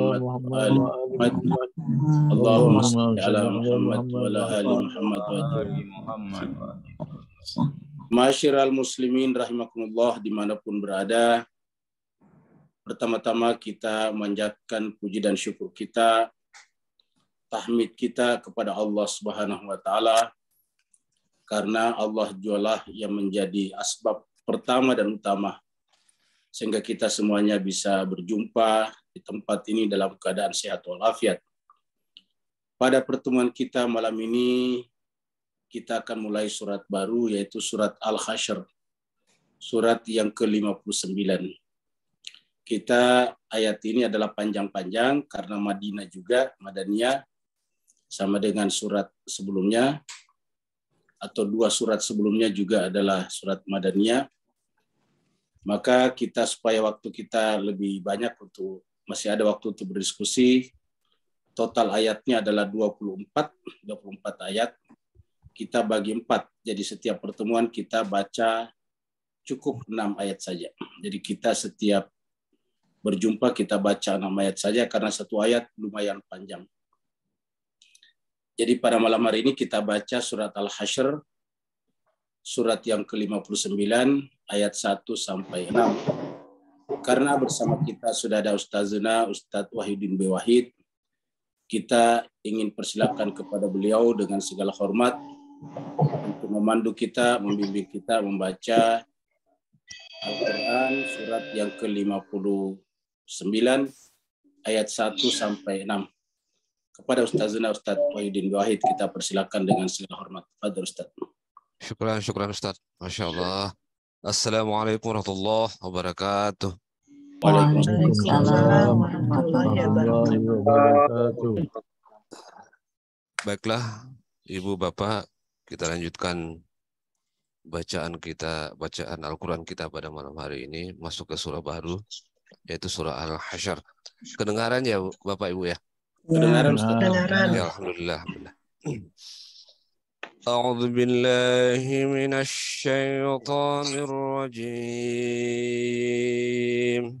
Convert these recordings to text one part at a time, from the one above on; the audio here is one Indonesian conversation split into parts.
محمد محمد Masyiral muslimin rahimakumullah dimanapun berada. Pertama-tama kita manjatkan puji dan syukur kita, tahmid kita kepada Allah Subhanahu wa taala karena Allah jualah yang menjadi asbab pertama dan utama sehingga kita semuanya bisa berjumpa di tempat ini dalam keadaan sehat walafiat. Pada pertemuan kita malam ini, kita akan mulai surat baru yaitu surat Al-Hashr, surat yang ke-59. Kita ayat ini adalah panjang-panjang karena Madinah juga, Madaniyah, sama dengan surat sebelumnya, atau dua surat sebelumnya juga adalah surat Madaniyah, maka kita supaya waktu kita lebih banyak untuk masih ada waktu untuk berdiskusi. Total ayatnya adalah 24, 24 ayat. Kita bagi empat, jadi setiap pertemuan kita baca cukup enam ayat saja. Jadi kita setiap berjumpa kita baca enam ayat saja karena satu ayat lumayan panjang. Jadi pada malam hari ini kita baca surat Al-Hasyr, surat yang ke-59, ayat 1 sampai 6. Karena bersama kita sudah ada Ustazuna Ustadz Wahidin B. Wahid. Kita ingin persilakan kepada beliau dengan segala hormat untuk memandu kita, membimbing kita membaca Al-Quran surat yang ke-59 ayat 1 sampai 6. Kepada Ustazuna Ustadz Wahidin B. Wahid kita persilakan dengan segala hormat. Fadar Ustadz. Syukran, syukran Ustadz. Masya Allah. Assalamualaikum warahmatullahi wabarakatuh. Baiklah, Ibu Bapak, kita lanjutkan bacaan kita, bacaan Al-Quran kita pada malam hari ini masuk ke surah baru, yaitu surah al hashar Kedengaran ya Bapak Ibu ya? ya kedengaran Kedengaran. Ya, Alhamdulillah. أعوذ بالله من الشيطان الرجيم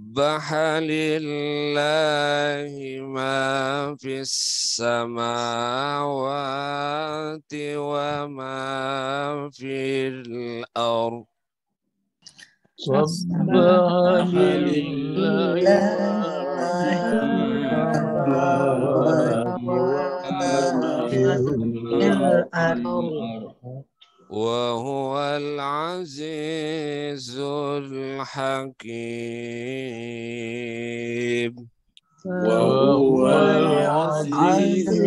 سبح لله ما في السماوات وما في الأرض سبح لله ما في الأرض وهو العزيز الحكيم وهو العزيز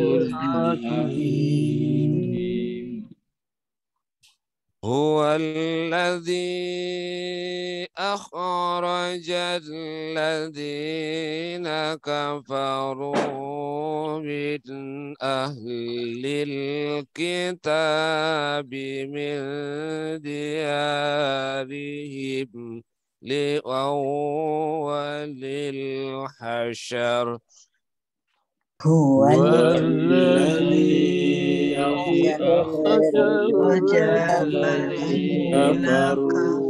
الحكيم هو الذي أخرج الذين كفروا من أهل الكتاب من ديارهم لأول الحشر هو الذي أخرج الذين كفروا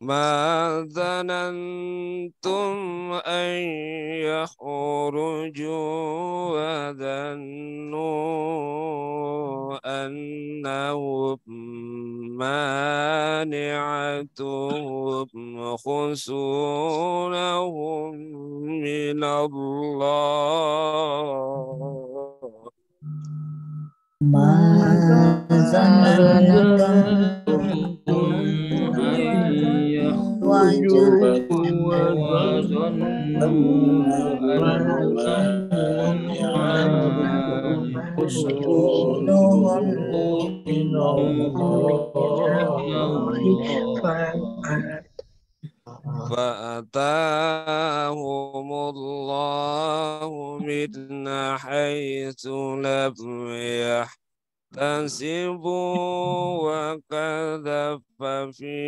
ما ظننتم أن يخرجوا وظنوا أنهم مانعتهم خسورهم من الله mà dân dân Hãy subscribe cho فأتاهم الله من حيث لم يحتسبوا وكذب في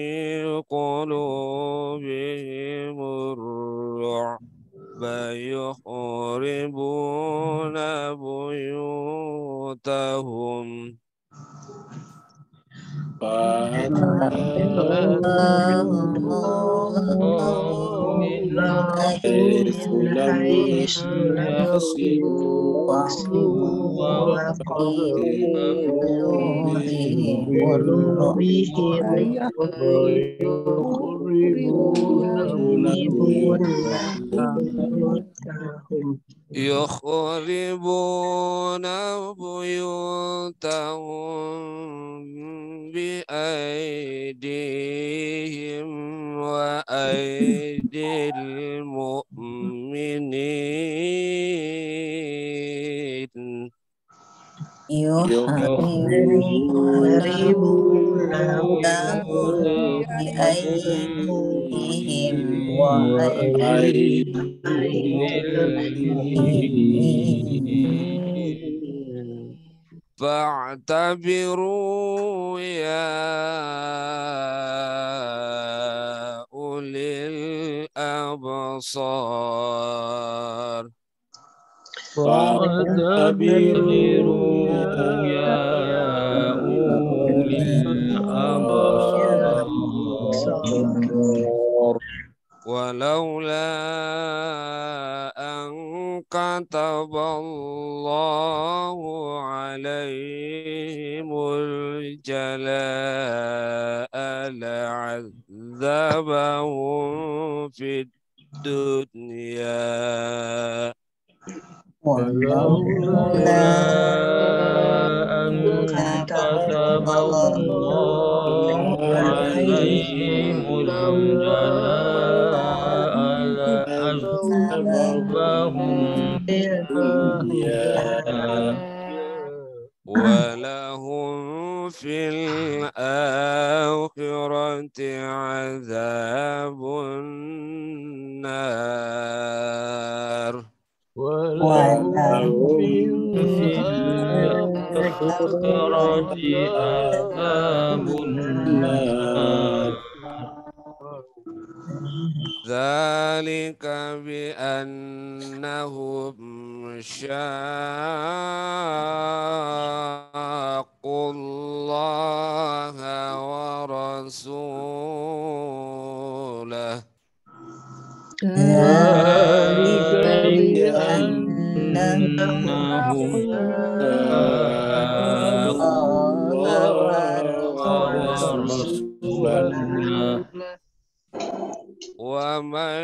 قلوبهم الرعب فيخربون بيوتهم يخربون بيوتهم بأيديهم وأيدي المؤمنين يحرمون الله بأيديهم وأيدي المؤمنين فاعتبروا يا أولي الأبصار أولي الأبصار ولولا كتب الله عليهم الجلاء لعذبهم في الدنيا ولولا أن كتب الله عليهم الجلاء ولهم في الآخرة عذاب النار ولهم في الآخرة عذاب النار ذلك بأنهم شاقوا الله ورسوله ذلك بأنهم شاقوا الله ورسوله ومن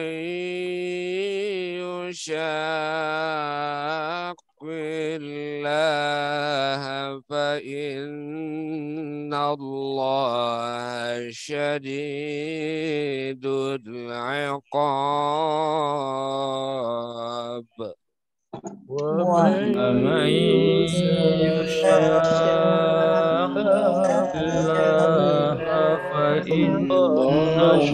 يشاق الله فإن الله شديد العقاب ومن يشاء الله فإن الله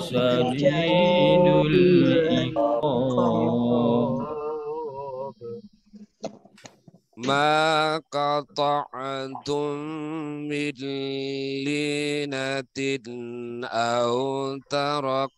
شديد العقاب ما قطعتم من لينة أو ترك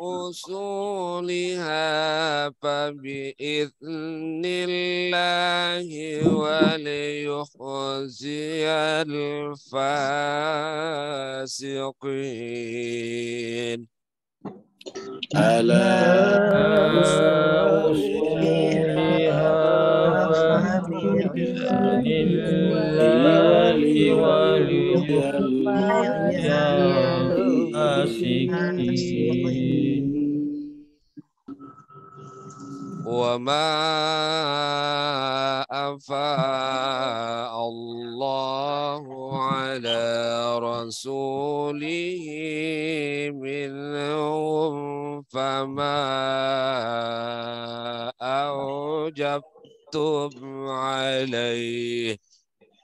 أصولها فبإذن الله وليخزي الفاسقين ألا أصولها فبإذن الله وليخزي الفاسقين وما أفاء الله على رسوله منهم فما أوجبتم عليه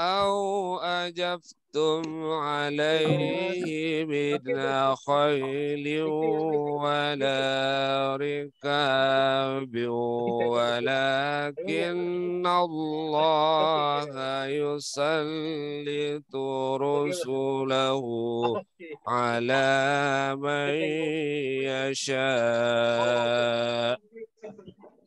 أو أجبتم عليه من خيل ولا ركاب ولكن الله يسلط رسله على من يشاء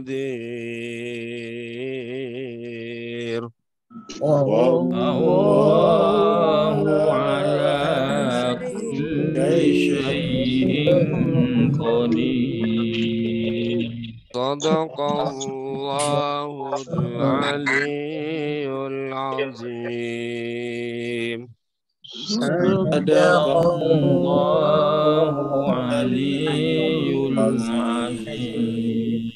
قدير الله على كل شيء قدير صدق الله العلي العظيم صدق الله علي العظيم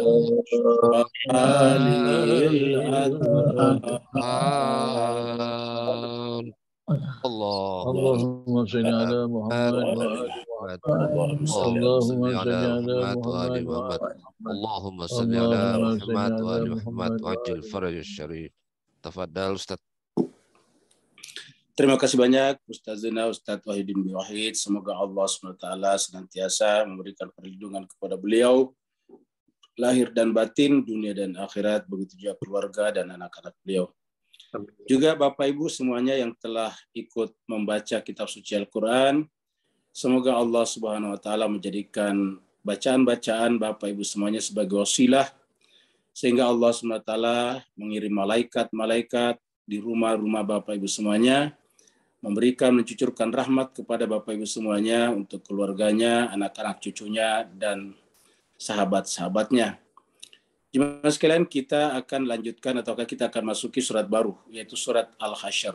اللهم صل على محمد اللهم صل على محمد اللهم صل على محمد وآل محمد وعجل فرج الشريف تفضل أستاذ Terima kasih banyak Ustazina Ustaz Wahidin bin Wahid. Semoga Allah SWT senantiasa memberikan perlindungan kepada beliau lahir dan batin, dunia dan akhirat, begitu juga keluarga dan anak-anak beliau. Juga Bapak Ibu semuanya yang telah ikut membaca kitab suci Al-Quran, semoga Allah Subhanahu wa taala menjadikan bacaan-bacaan Bapak Ibu semuanya sebagai wasilah sehingga Allah Subhanahu wa taala mengirim malaikat-malaikat di rumah-rumah Bapak Ibu semuanya memberikan mencucurkan rahmat kepada Bapak Ibu semuanya untuk keluarganya, anak-anak cucunya dan sahabat-sahabatnya. Jemaah sekalian, kita akan lanjutkan ataukah kita akan masuki surat baru, yaitu surat Al-Hasyr.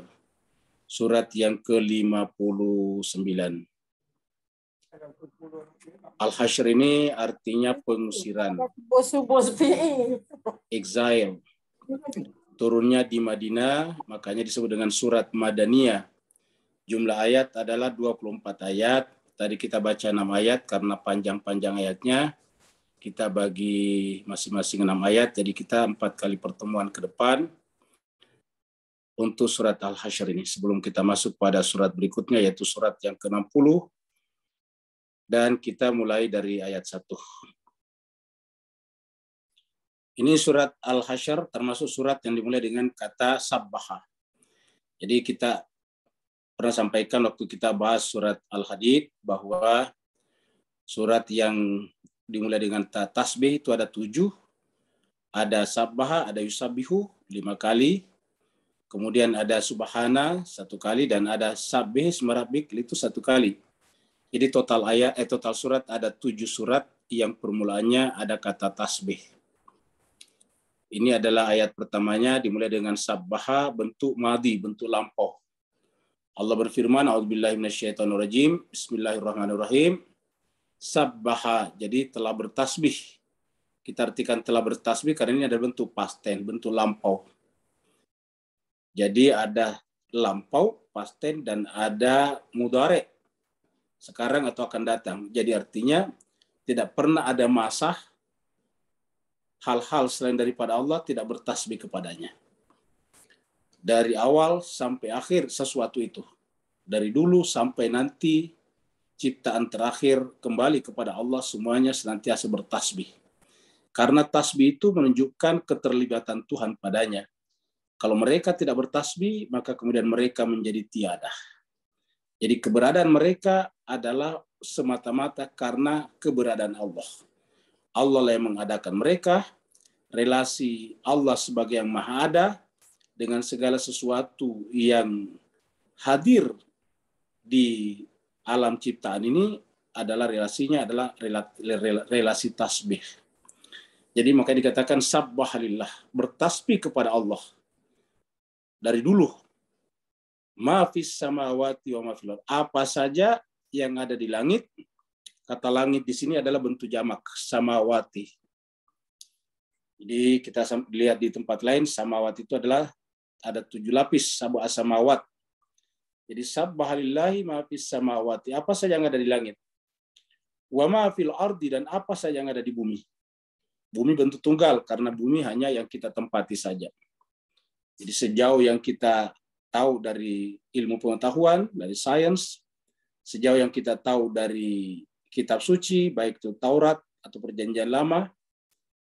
Surat yang ke-59. Al-Hasyr ini artinya pengusiran. Exile. Turunnya di Madinah, makanya disebut dengan surat Madaniyah. Jumlah ayat adalah 24 ayat. Tadi kita baca 6 ayat karena panjang-panjang ayatnya kita bagi masing-masing enam ayat, jadi kita empat kali pertemuan ke depan untuk surat Al-Hasyr ini sebelum kita masuk pada surat berikutnya yaitu surat yang ke-60 dan kita mulai dari ayat 1. Ini surat Al-Hasyr termasuk surat yang dimulai dengan kata sabbaha. Jadi kita pernah sampaikan waktu kita bahas surat Al-Hadid bahwa surat yang dimulai dengan tasbih itu ada tujuh, ada sabbaha, ada yusabihu lima kali, kemudian ada subhana satu kali dan ada sabih smarabik itu satu kali. Jadi total ayat eh total surat ada tujuh surat yang permulaannya ada kata tasbih. Ini adalah ayat pertamanya dimulai dengan sabbaha bentuk madi, bentuk lampau. Allah berfirman, A'udzubillahi Bismillahirrahmanirrahim sabbaha jadi telah bertasbih kita artikan telah bertasbih karena ini ada bentuk pasten, bentuk lampau jadi ada lampau pasten dan ada mudare sekarang atau akan datang jadi artinya tidak pernah ada masa hal-hal selain daripada Allah tidak bertasbih kepadanya dari awal sampai akhir sesuatu itu dari dulu sampai nanti ciptaan terakhir kembali kepada Allah semuanya senantiasa bertasbih. Karena tasbih itu menunjukkan keterlibatan Tuhan padanya. Kalau mereka tidak bertasbih, maka kemudian mereka menjadi tiada. Jadi keberadaan mereka adalah semata-mata karena keberadaan Allah. Allah lah yang mengadakan mereka, relasi Allah sebagai yang maha ada dengan segala sesuatu yang hadir di alam ciptaan ini adalah relasinya adalah relasi, tasbih. Jadi maka dikatakan sabbahalillah, bertasbih kepada Allah. Dari dulu. Mafis samawati wa mafil Apa saja yang ada di langit, kata langit di sini adalah bentuk jamak, samawati. Jadi kita lihat di tempat lain, samawati itu adalah ada tujuh lapis, sabu asamawat, jadi sabbahalillahi ma fis samawati, apa saja yang ada di langit. Wa ma fil ardi dan apa saja yang ada di bumi. Bumi bentuk tunggal karena bumi hanya yang kita tempati saja. Jadi sejauh yang kita tahu dari ilmu pengetahuan, dari sains, sejauh yang kita tahu dari kitab suci, baik itu Taurat atau perjanjian lama,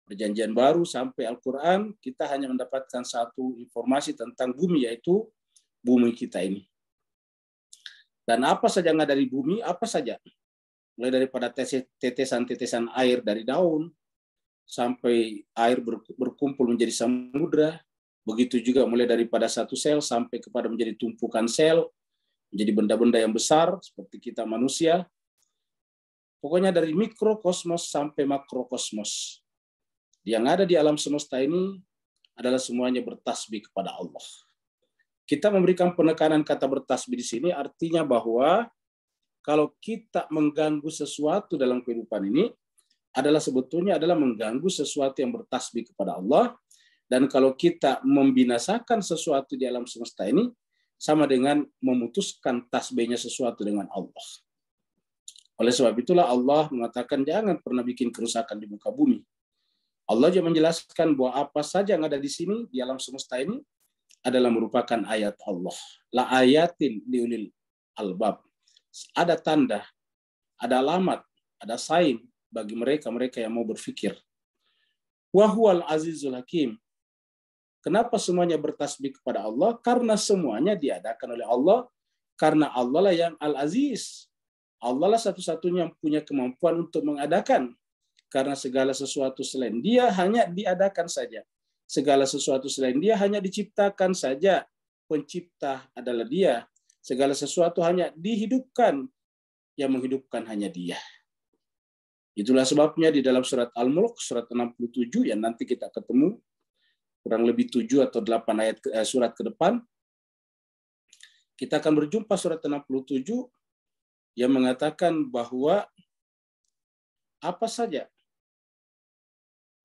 perjanjian baru sampai Al-Qur'an, kita hanya mendapatkan satu informasi tentang bumi yaitu bumi kita ini. Dan apa saja yang ada di bumi, apa saja. Mulai daripada tetesan-tetesan air dari daun, sampai air berkumpul menjadi samudra, begitu juga mulai daripada satu sel sampai kepada menjadi tumpukan sel, menjadi benda-benda yang besar seperti kita manusia. Pokoknya dari mikrokosmos sampai makrokosmos. Yang ada di alam semesta ini adalah semuanya bertasbih kepada Allah. Kita memberikan penekanan kata bertasbih di sini artinya bahwa kalau kita mengganggu sesuatu dalam kehidupan ini adalah sebetulnya adalah mengganggu sesuatu yang bertasbih kepada Allah dan kalau kita membinasakan sesuatu di alam semesta ini sama dengan memutuskan tasbihnya sesuatu dengan Allah. Oleh sebab itulah Allah mengatakan jangan pernah bikin kerusakan di muka bumi. Allah juga menjelaskan bahwa apa saja yang ada di sini, di alam semesta ini, adalah merupakan ayat Allah. La ayatin liulil albab. Ada tanda, ada alamat, ada sain bagi mereka-mereka yang mau berfikir. Wahual azizul hakim. Kenapa semuanya bertasbih kepada Allah? Karena semuanya diadakan oleh Allah. Karena Allah lah yang al-aziz. Allah lah satu-satunya yang punya kemampuan untuk mengadakan. Karena segala sesuatu selain dia hanya diadakan saja segala sesuatu selain dia hanya diciptakan saja. Pencipta adalah dia. Segala sesuatu hanya dihidupkan. Yang menghidupkan hanya dia. Itulah sebabnya di dalam surat Al-Mulk, surat 67, yang nanti kita ketemu, kurang lebih tujuh atau delapan ayat eh, surat ke depan, kita akan berjumpa surat 67 yang mengatakan bahwa apa saja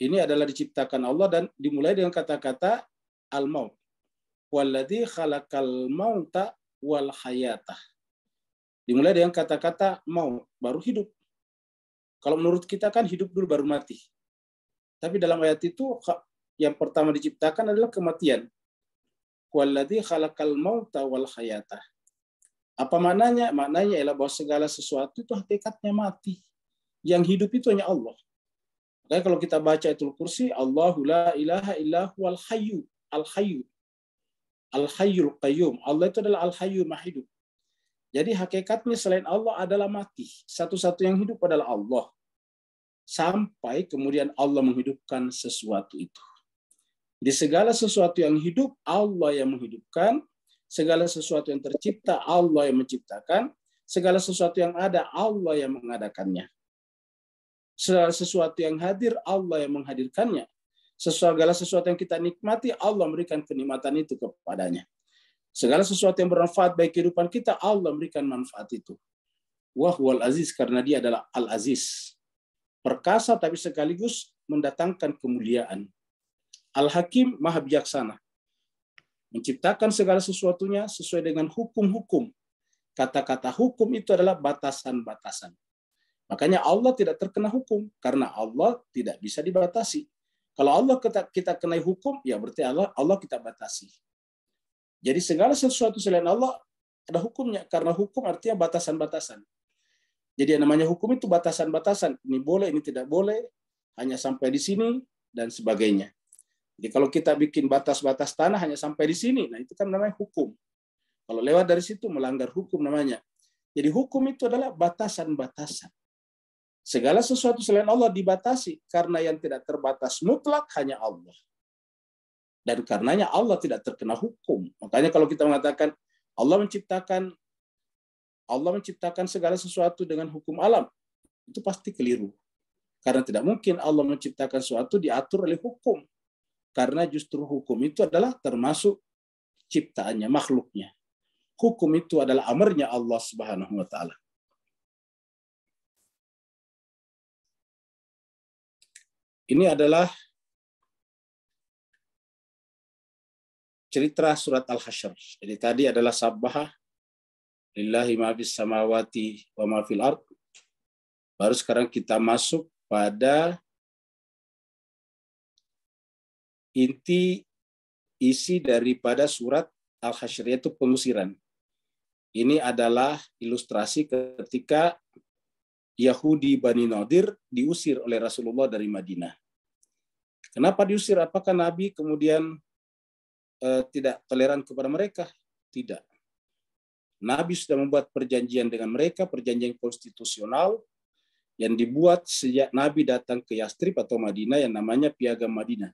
ini adalah diciptakan Allah dan dimulai dengan kata-kata al-maut. Walladhi khalaqal mauta wal hayata. Dimulai dengan kata-kata mau, baru hidup. Kalau menurut kita kan hidup dulu baru mati. Tapi dalam ayat itu yang pertama diciptakan adalah kematian. Walladhi khalaqal mauta wal hayata. Apa maknanya? Maknanya ialah bahwa segala sesuatu itu hakikatnya mati. Yang hidup itu hanya Allah. Makanya kalau kita baca itu kursi, Allahu la ilaha illahu al hayyu al hayyu al hayyul qayyum. Allah itu adalah al hayyu mahidup. Jadi hakikatnya selain Allah adalah mati. Satu-satu yang hidup adalah Allah. Sampai kemudian Allah menghidupkan sesuatu itu. Di segala sesuatu yang hidup, Allah yang menghidupkan. Segala sesuatu yang tercipta, Allah yang menciptakan. Segala sesuatu yang ada, Allah yang mengadakannya sesuatu yang hadir Allah yang menghadirkannya. Segala sesuatu yang kita nikmati Allah memberikan kenikmatan itu kepadanya. Segala sesuatu yang bermanfaat bagi kehidupan kita Allah memberikan manfaat itu. Wahwal Aziz karena dia adalah Al Aziz. Perkasa tapi sekaligus mendatangkan kemuliaan. Al Hakim Maha Bijaksana. Menciptakan segala sesuatunya sesuai dengan hukum-hukum. Kata-kata hukum itu adalah batasan-batasan Makanya Allah tidak terkena hukum karena Allah tidak bisa dibatasi. Kalau Allah kita, kita kenai hukum, ya berarti Allah Allah kita batasi. Jadi segala sesuatu selain Allah ada hukumnya karena hukum artinya batasan-batasan. Jadi yang namanya hukum itu batasan-batasan. Ini boleh, ini tidak boleh, hanya sampai di sini dan sebagainya. Jadi kalau kita bikin batas-batas tanah hanya sampai di sini, nah itu kan namanya hukum. Kalau lewat dari situ melanggar hukum namanya. Jadi hukum itu adalah batasan-batasan. Segala sesuatu selain Allah dibatasi karena yang tidak terbatas mutlak hanya Allah. Dan karenanya Allah tidak terkena hukum. Makanya kalau kita mengatakan Allah menciptakan Allah menciptakan segala sesuatu dengan hukum alam, itu pasti keliru. Karena tidak mungkin Allah menciptakan sesuatu diatur oleh hukum. Karena justru hukum itu adalah termasuk ciptaannya, makhluknya. Hukum itu adalah amarnya Allah Subhanahu wa taala. Ini adalah cerita surat Al-Hasyr. Jadi tadi adalah sabbaha lillahi ma fis samawati wa ma fil ard. Baru sekarang kita masuk pada inti isi daripada surat Al-Hasyr yaitu pengusiran. Ini adalah ilustrasi ketika Yahudi Bani Nadir diusir oleh Rasulullah dari Madinah. Kenapa diusir? Apakah Nabi kemudian eh, tidak toleran kepada mereka? Tidak. Nabi sudah membuat perjanjian dengan mereka, perjanjian konstitusional yang dibuat sejak Nabi datang ke Yastrib atau Madinah yang namanya Piagam Madinah.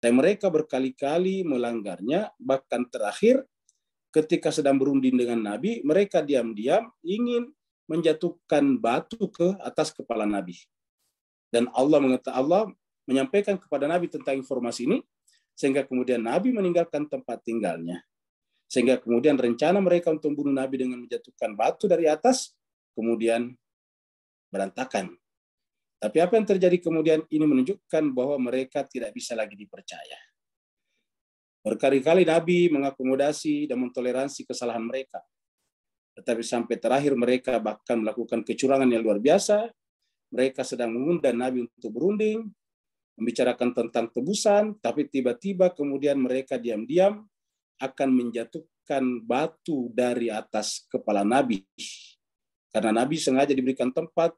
Dan mereka berkali-kali melanggarnya, bahkan terakhir ketika sedang berunding dengan Nabi, mereka diam-diam ingin menjatuhkan batu ke atas kepala Nabi. Dan Allah mengatakan Allah menyampaikan kepada Nabi tentang informasi ini sehingga kemudian Nabi meninggalkan tempat tinggalnya. Sehingga kemudian rencana mereka untuk membunuh Nabi dengan menjatuhkan batu dari atas kemudian berantakan. Tapi apa yang terjadi kemudian ini menunjukkan bahwa mereka tidak bisa lagi dipercaya. Berkali-kali Nabi mengakomodasi dan mentoleransi kesalahan mereka. Tetapi sampai terakhir mereka bahkan melakukan kecurangan yang luar biasa. Mereka sedang mengundang Nabi untuk berunding, membicarakan tentang tebusan, tapi tiba-tiba kemudian mereka diam-diam akan menjatuhkan batu dari atas kepala Nabi. Karena Nabi sengaja diberikan tempat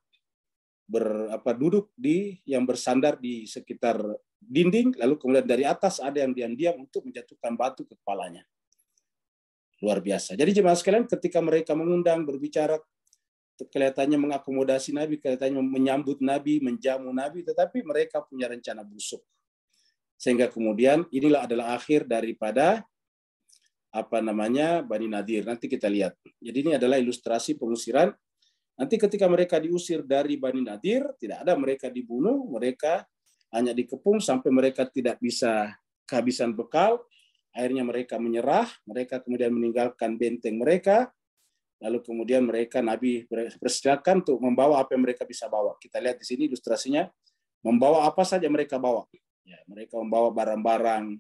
ber, apa, duduk di yang bersandar di sekitar dinding, lalu kemudian dari atas ada yang diam-diam untuk menjatuhkan batu kepalanya luar biasa. Jadi jemaah sekalian ketika mereka mengundang, berbicara, kelihatannya mengakomodasi Nabi, kelihatannya menyambut Nabi, menjamu Nabi, tetapi mereka punya rencana busuk. Sehingga kemudian inilah adalah akhir daripada apa namanya Bani Nadir. Nanti kita lihat. Jadi ini adalah ilustrasi pengusiran. Nanti ketika mereka diusir dari Bani Nadir, tidak ada mereka dibunuh, mereka hanya dikepung sampai mereka tidak bisa kehabisan bekal, Akhirnya mereka menyerah, mereka kemudian meninggalkan benteng mereka, lalu kemudian mereka Nabi persilakan untuk membawa apa yang mereka bisa bawa. Kita lihat di sini ilustrasinya, membawa apa saja mereka bawa. Ya, mereka membawa barang-barang,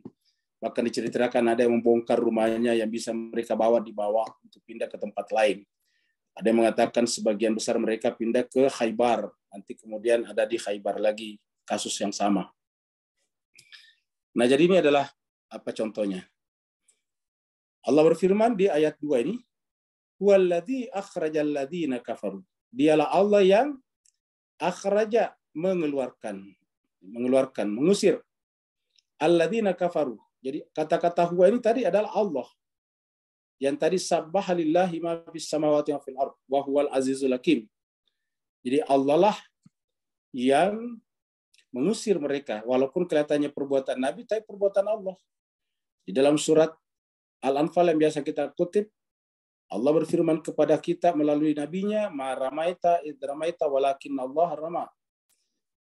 bahkan diceritakan ada yang membongkar rumahnya yang bisa mereka bawa di bawah untuk pindah ke tempat lain. Ada yang mengatakan sebagian besar mereka pindah ke Khaybar, nanti kemudian ada di Khaybar lagi kasus yang sama. Nah, jadi ini adalah apa contohnya? Allah berfirman di ayat 2 ini, "Huwallazi akhrajal ladzina kafaru." Dialah Allah yang akhraja mengeluarkan, mengeluarkan, mengusir alladzina kafaru. Jadi kata-kata huwa ini tadi adalah Allah. Yang tadi subhanallahi ma fis samawati wa fil ardh wa huwal azizul hakim. Jadi Allah lah yang mengusir mereka walaupun kelihatannya perbuatan nabi tapi perbuatan Allah di dalam surat Al-Anfal yang biasa kita kutip, Allah berfirman kepada kita melalui nabinya, "Ma ramaita id ramaita walakin Allah rama."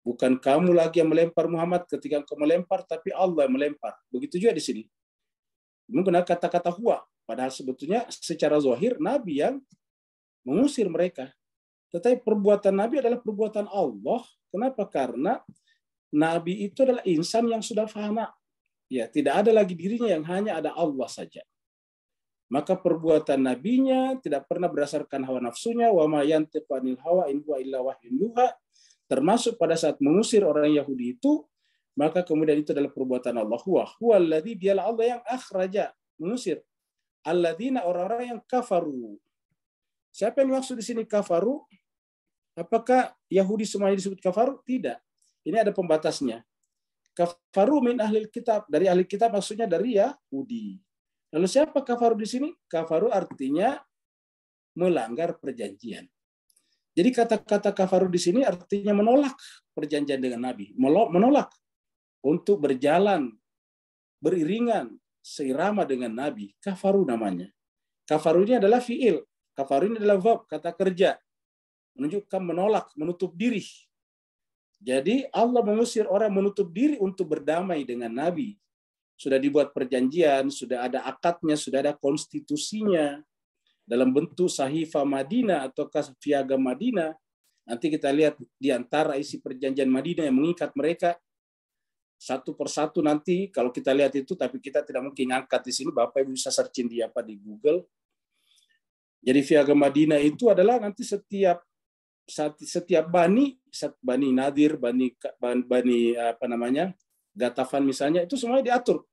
Bukan kamu lagi yang melempar Muhammad ketika engkau melempar, tapi Allah yang melempar. Begitu juga di sini. Menggunakan kata-kata huwa. Padahal sebetulnya secara zahir Nabi yang mengusir mereka. Tetapi perbuatan Nabi adalah perbuatan Allah. Kenapa? Karena Nabi itu adalah insan yang sudah faham ya tidak ada lagi dirinya yang hanya ada Allah saja maka perbuatan nabinya tidak pernah berdasarkan hawa nafsunya wa ma yantiqanil hawa in huwa illa wahyun yuha termasuk pada saat mengusir orang Yahudi itu maka kemudian itu adalah perbuatan Allah huwa huwallazi dialah Allah yang akhraja mengusir alladzina orang-orang yang kafaru siapa yang maksud di sini kafaru apakah Yahudi semuanya disebut kafaru tidak ini ada pembatasnya Kafaru min ahli kitab. Dari ahli kitab maksudnya dari Yahudi. Lalu siapa kafaru di sini? Kafaru artinya melanggar perjanjian. Jadi kata-kata kafaru di sini artinya menolak perjanjian dengan Nabi, menolak untuk berjalan beriringan seirama dengan Nabi. Kafaru namanya. Kafaru ini adalah fiil, kafaru ini adalah verb, kata kerja, menunjukkan menolak, menutup diri jadi Allah mengusir orang menutup diri untuk berdamai dengan Nabi. Sudah dibuat perjanjian, sudah ada akadnya, sudah ada konstitusinya dalam bentuk sahifa Madinah atau kasfiaga Madinah. Nanti kita lihat di antara isi perjanjian Madinah yang mengikat mereka satu persatu nanti kalau kita lihat itu tapi kita tidak mungkin angkat di sini Bapak Ibu bisa searching di apa di Google. Jadi Fiaga Madinah itu adalah nanti setiap setiap bani bani nadir bani bani apa namanya gatafan misalnya itu semuanya diatur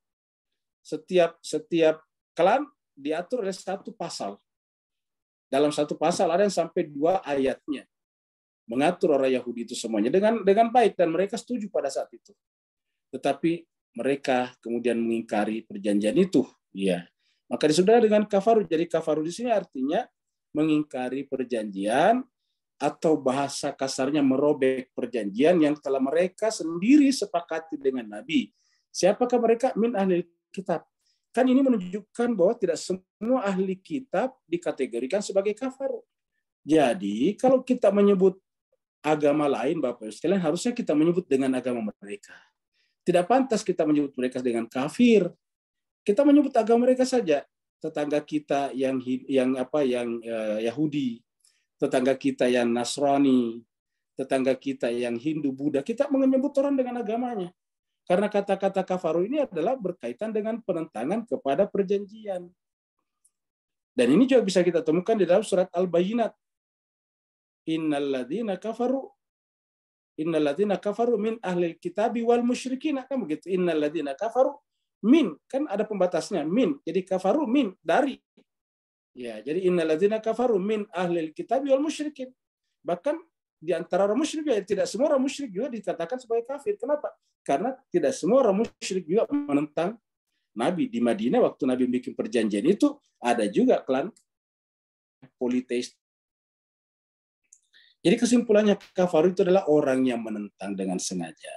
setiap setiap klan diatur oleh satu pasal dalam satu pasal ada yang sampai dua ayatnya mengatur orang Yahudi itu semuanya dengan dengan baik dan mereka setuju pada saat itu tetapi mereka kemudian mengingkari perjanjian itu ya maka disudah dengan kafaru jadi kafaru di sini artinya mengingkari perjanjian atau bahasa kasarnya merobek perjanjian yang telah mereka sendiri sepakati dengan Nabi. Siapakah mereka? Min ahli kitab. Kan ini menunjukkan bahwa tidak semua ahli kitab dikategorikan sebagai kafir. Jadi kalau kita menyebut agama lain, Bapak Ibu sekalian, harusnya kita menyebut dengan agama mereka. Tidak pantas kita menyebut mereka dengan kafir. Kita menyebut agama mereka saja. Tetangga kita yang yang apa yang eh, Yahudi, tetangga kita yang Nasrani, tetangga kita yang Hindu, Buddha, kita menyebut orang dengan agamanya. Karena kata-kata kafaru ini adalah berkaitan dengan penentangan kepada perjanjian. Dan ini juga bisa kita temukan di dalam surat Al-Bayyinat. Innalladzina kafaru innalladzina kafaru min ahli kitabi wal musyrikin kan begitu. Innalladzina kafaru min kan ada pembatasnya min. Jadi kafaru min dari Ya, jadi innalazina kafaru min ahlil kitab wal musyrikin. Bahkan di antara orang musyrik ya tidak semua orang musyrik juga dikatakan sebagai kafir. Kenapa? Karena tidak semua orang musyrik juga menentang Nabi di Madinah waktu Nabi bikin perjanjian itu ada juga klan politeis. Jadi kesimpulannya kafir itu adalah orang yang menentang dengan sengaja.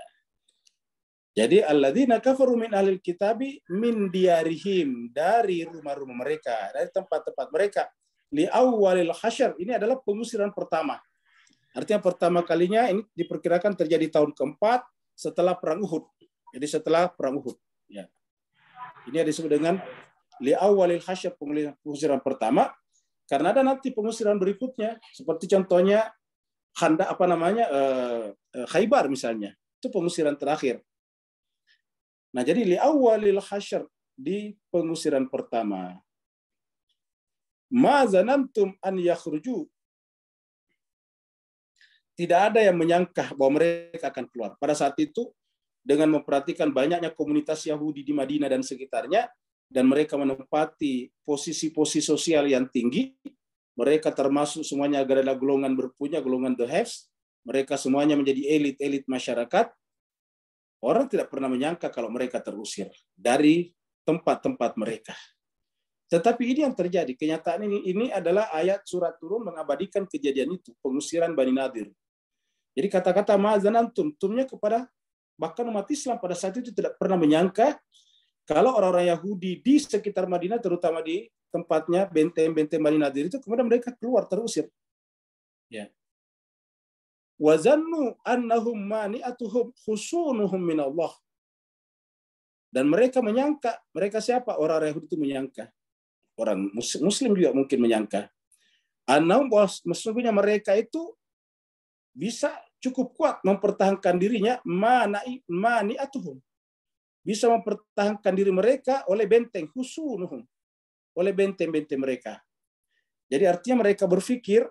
Jadi alladzina kafaru min ahlil kitabi min diarihim dari rumah-rumah mereka, dari tempat-tempat mereka. Li awwalil hasyar ini adalah pengusiran pertama. Artinya pertama kalinya ini diperkirakan terjadi tahun keempat setelah perang Uhud. Jadi setelah perang Uhud. Ya. Ini disebut dengan li awwalil hasyar pengusiran pertama karena ada nanti pengusiran berikutnya seperti contohnya Handa apa namanya eh, eh Khaybar misalnya. Itu pengusiran terakhir Nah, jadi li awalil hasyr di pengusiran pertama. Ma zanantum an yakhruju. Tidak ada yang menyangka bahwa mereka akan keluar. Pada saat itu dengan memperhatikan banyaknya komunitas Yahudi di Madinah dan sekitarnya dan mereka menempati posisi-posisi sosial yang tinggi, mereka termasuk semuanya adalah golongan berpunya, golongan the haves, mereka semuanya menjadi elit-elit masyarakat, Orang tidak pernah menyangka kalau mereka terusir dari tempat-tempat mereka. Tetapi ini yang terjadi. Kenyataan ini ini adalah ayat surat turun mengabadikan kejadian itu, pengusiran Bani Nadir. Jadi kata-kata ma'azan tumtumnya kepada bahkan umat Islam pada saat itu tidak pernah menyangka kalau orang-orang Yahudi di sekitar Madinah, terutama di tempatnya benteng-benteng Bani Nadir itu, kemudian mereka keluar terusir. Ya wazannu annahum mani'atuhum khusunuhum min Allah. Dan mereka menyangka, mereka siapa? Orang Yahudi itu menyangka. Orang Muslim juga mungkin menyangka. Annahum sesungguhnya mereka itu bisa cukup kuat mempertahankan dirinya mana'i mani'atuhum. Bisa mempertahankan diri mereka oleh benteng khusunuhum. Oleh benteng-benteng mereka. Jadi artinya mereka berpikir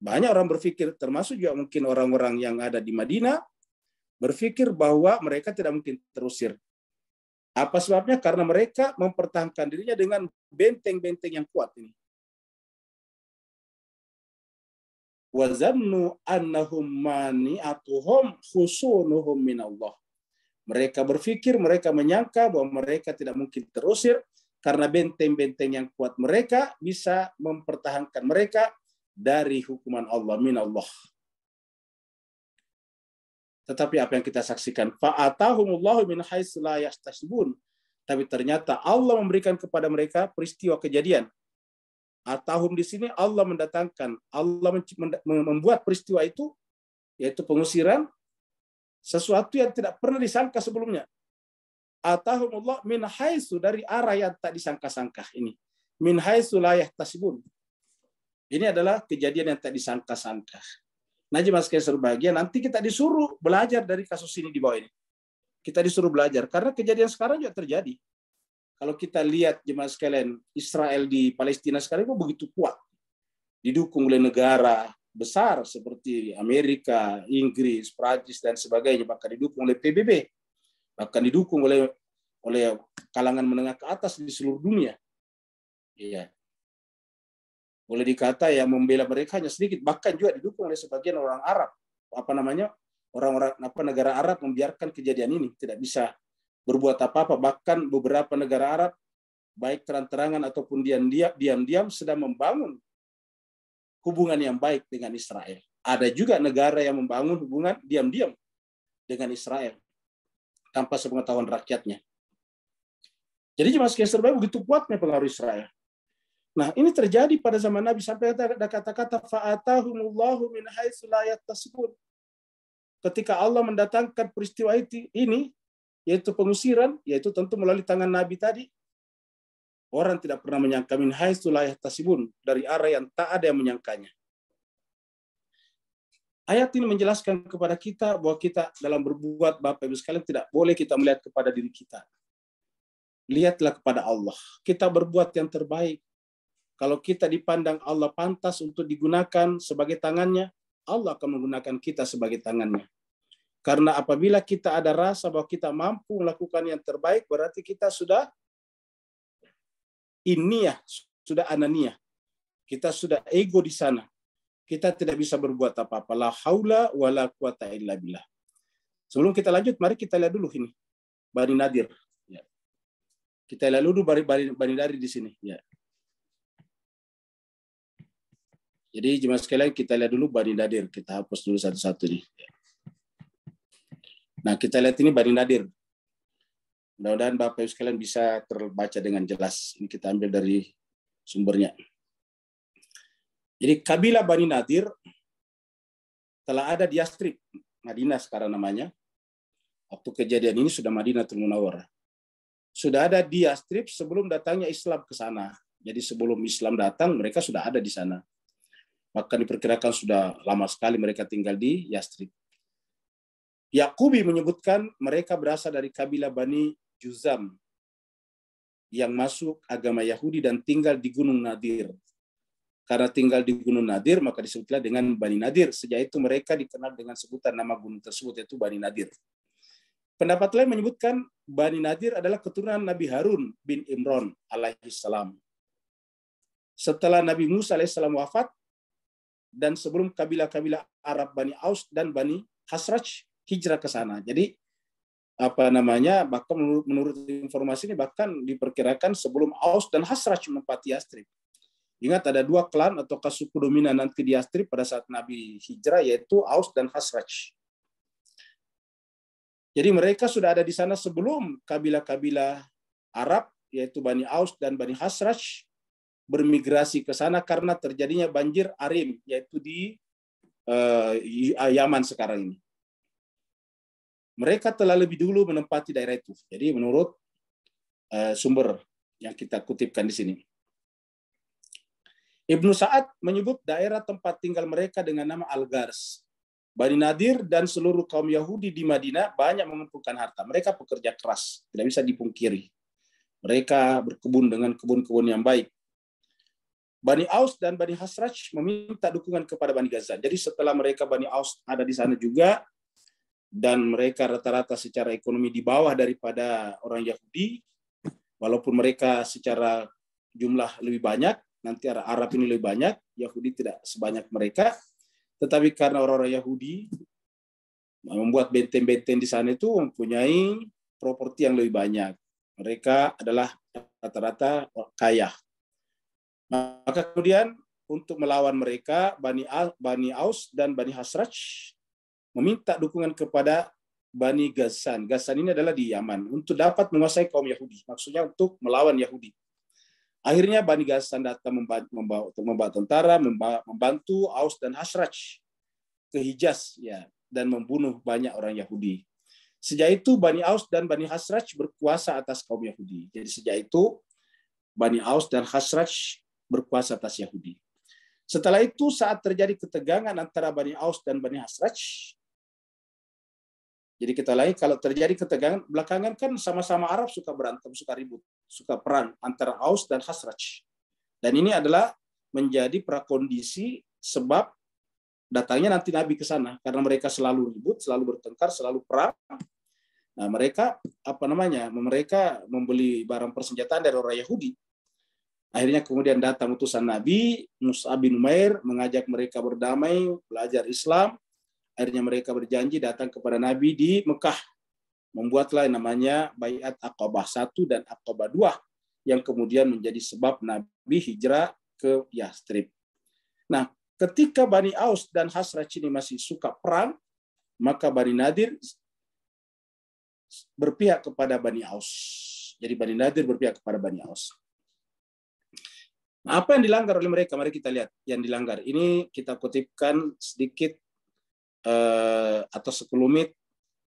banyak orang berpikir, termasuk juga mungkin orang-orang yang ada di Madinah, berpikir bahwa mereka tidak mungkin terusir. Apa sebabnya? Karena mereka mempertahankan dirinya dengan benteng-benteng yang kuat ini. Wazannu annahum mani'atuhum khusunuhum Allah. Mereka berpikir, mereka menyangka bahwa mereka tidak mungkin terusir karena benteng-benteng yang kuat mereka bisa mempertahankan mereka dari hukuman Allah min Allah. Tetapi apa yang kita saksikan, fa'atahumullahu min haits la yastasbun. Tapi ternyata Allah memberikan kepada mereka peristiwa kejadian. Atahum di sini Allah mendatangkan, Allah membuat peristiwa itu yaitu pengusiran sesuatu yang tidak pernah disangka sebelumnya. Atahumullah min haitsu dari arah yang tak disangka-sangka ini. Min haitsu la yahtasibun. Ini adalah kejadian yang tak disangka-sangka. Najib Kaisar bahagia, nanti kita disuruh belajar dari kasus ini di bawah ini. Kita disuruh belajar, karena kejadian sekarang juga terjadi. Kalau kita lihat jemaah sekalian, Israel di Palestina sekarang itu begitu kuat. Didukung oleh negara besar seperti Amerika, Inggris, Prancis dan sebagainya, bahkan didukung oleh PBB, bahkan didukung oleh oleh kalangan menengah ke atas di seluruh dunia. Iya. Boleh dikata yang membela mereka hanya sedikit, bahkan juga didukung oleh sebagian orang Arab. Apa namanya? Orang-orang apa negara Arab membiarkan kejadian ini, tidak bisa berbuat apa-apa. Bahkan beberapa negara Arab baik terang-terangan ataupun diam-diam sedang membangun hubungan yang baik dengan Israel. Ada juga negara yang membangun hubungan diam-diam dengan Israel tanpa sepengetahuan rakyatnya. Jadi jemaah sekian begitu kuatnya pengaruh Israel. Nah, ini terjadi pada zaman Nabi sampai ada kata-kata fa'atahumullahu min haitsu la Ketika Allah mendatangkan peristiwa itu ini yaitu pengusiran, yaitu tentu melalui tangan Nabi tadi. Orang tidak pernah menyangka min haitsu la yahtasibun dari arah yang tak ada yang menyangkanya. Ayat ini menjelaskan kepada kita bahwa kita dalam berbuat Bapak Ibu sekalian tidak boleh kita melihat kepada diri kita. Lihatlah kepada Allah. Kita berbuat yang terbaik kalau kita dipandang Allah pantas untuk digunakan sebagai tangannya, Allah akan menggunakan kita sebagai tangannya. Karena apabila kita ada rasa bahwa kita mampu melakukan yang terbaik, berarti kita sudah ini ya, sudah ananiah, Kita sudah ego di sana. Kita tidak bisa berbuat apa-apa. La haula wa la quwata illa billah. Sebelum kita lanjut, mari kita lihat dulu ini. Bani Nadir. Ya. Kita lihat dulu Bani, Bani, Bani Nadir di sini. Ya. Jadi jemaah sekalian kita lihat dulu Bani Nadir. Kita hapus dulu satu-satu nih. Nah kita lihat ini Bani Nadir. Mudah-mudahan Bapak Ibu sekalian bisa terbaca dengan jelas. Ini kita ambil dari sumbernya. Jadi kabilah Bani Nadir telah ada di Yastrib, Madinah sekarang namanya. Waktu kejadian ini sudah Madinah Tumunawar. Sudah ada di Yastrib sebelum datangnya Islam ke sana. Jadi sebelum Islam datang mereka sudah ada di sana maka diperkirakan sudah lama sekali mereka tinggal di Yastrib. Yakubi menyebutkan mereka berasal dari kabilah Bani Juzam yang masuk agama Yahudi dan tinggal di Gunung Nadir. Karena tinggal di Gunung Nadir, maka disebutlah dengan Bani Nadir. Sejak itu mereka dikenal dengan sebutan nama gunung tersebut, yaitu Bani Nadir. Pendapat lain menyebutkan Bani Nadir adalah keturunan Nabi Harun bin Imron alaihissalam. Setelah Nabi Musa alaihissalam wafat, dan sebelum kabilah-kabilah Arab Bani Aus dan Bani Hasraj hijrah ke sana. Jadi apa namanya bahkan menurut, menurut informasi ini bahkan diperkirakan sebelum Aus dan Hasraj menempati Yastrib. Ingat ada dua klan atau suku dominan nanti di Yastrib pada saat Nabi hijrah yaitu Aus dan Hasraj. Jadi mereka sudah ada di sana sebelum kabilah-kabilah Arab yaitu Bani Aus dan Bani Hasraj bermigrasi ke sana karena terjadinya banjir arim yaitu di uh, Yaman sekarang ini. Mereka telah lebih dulu menempati daerah itu. Jadi menurut uh, sumber yang kita kutipkan di sini. Ibnu Sa'ad menyebut daerah tempat tinggal mereka dengan nama Algars. gars Bani Nadir dan seluruh kaum Yahudi di Madinah banyak mengumpulkan harta. Mereka pekerja keras, tidak bisa dipungkiri. Mereka berkebun dengan kebun-kebun yang baik. Bani Aus dan Bani Hasraj meminta dukungan kepada Bani Gaza. Jadi setelah mereka Bani Aus ada di sana juga, dan mereka rata-rata secara ekonomi di bawah daripada orang Yahudi, walaupun mereka secara jumlah lebih banyak, nanti Arab ini lebih banyak, Yahudi tidak sebanyak mereka, tetapi karena orang-orang Yahudi membuat benteng-benteng di sana itu mempunyai properti yang lebih banyak. Mereka adalah rata-rata kaya, maka kemudian untuk melawan mereka, Bani, Bani Aus dan Bani Hasraj meminta dukungan kepada Bani Gasan. Gasan ini adalah di Yaman untuk dapat menguasai kaum Yahudi. Maksudnya untuk melawan Yahudi. Akhirnya Bani Gasan datang membawa, membawa, membawa tentara, membantu Aus dan Hasraj ke Hijaz ya dan membunuh banyak orang Yahudi. Sejak itu Bani Aus dan Bani Hasraj berkuasa atas kaum Yahudi. Jadi sejak itu Bani Aus dan Hasraj berkuasa atas Yahudi. Setelah itu saat terjadi ketegangan antara Bani Aus dan Bani Hasraj, jadi kita lain kalau terjadi ketegangan belakangan kan sama-sama Arab suka berantem, suka ribut, suka perang antara Aus dan Hasraj. Dan ini adalah menjadi prakondisi sebab datangnya nanti Nabi ke sana karena mereka selalu ribut, selalu bertengkar, selalu perang. Nah, mereka apa namanya? Mereka membeli barang persenjataan dari orang Yahudi Akhirnya kemudian datang utusan Nabi, Musa bin Umair, mengajak mereka berdamai, belajar Islam. Akhirnya mereka berjanji datang kepada Nabi di Mekah. Membuatlah yang namanya Bayat Aqabah 1 dan Aqabah 2 yang kemudian menjadi sebab Nabi hijrah ke Yastrib. Nah, ketika Bani Aus dan Hasraj ini masih suka perang, maka Bani Nadir berpihak kepada Bani Aus. Jadi Bani Nadir berpihak kepada Bani Aus. Nah, apa yang dilanggar oleh mereka? Mari kita lihat yang dilanggar. Ini kita kutipkan sedikit uh, atau sekelumit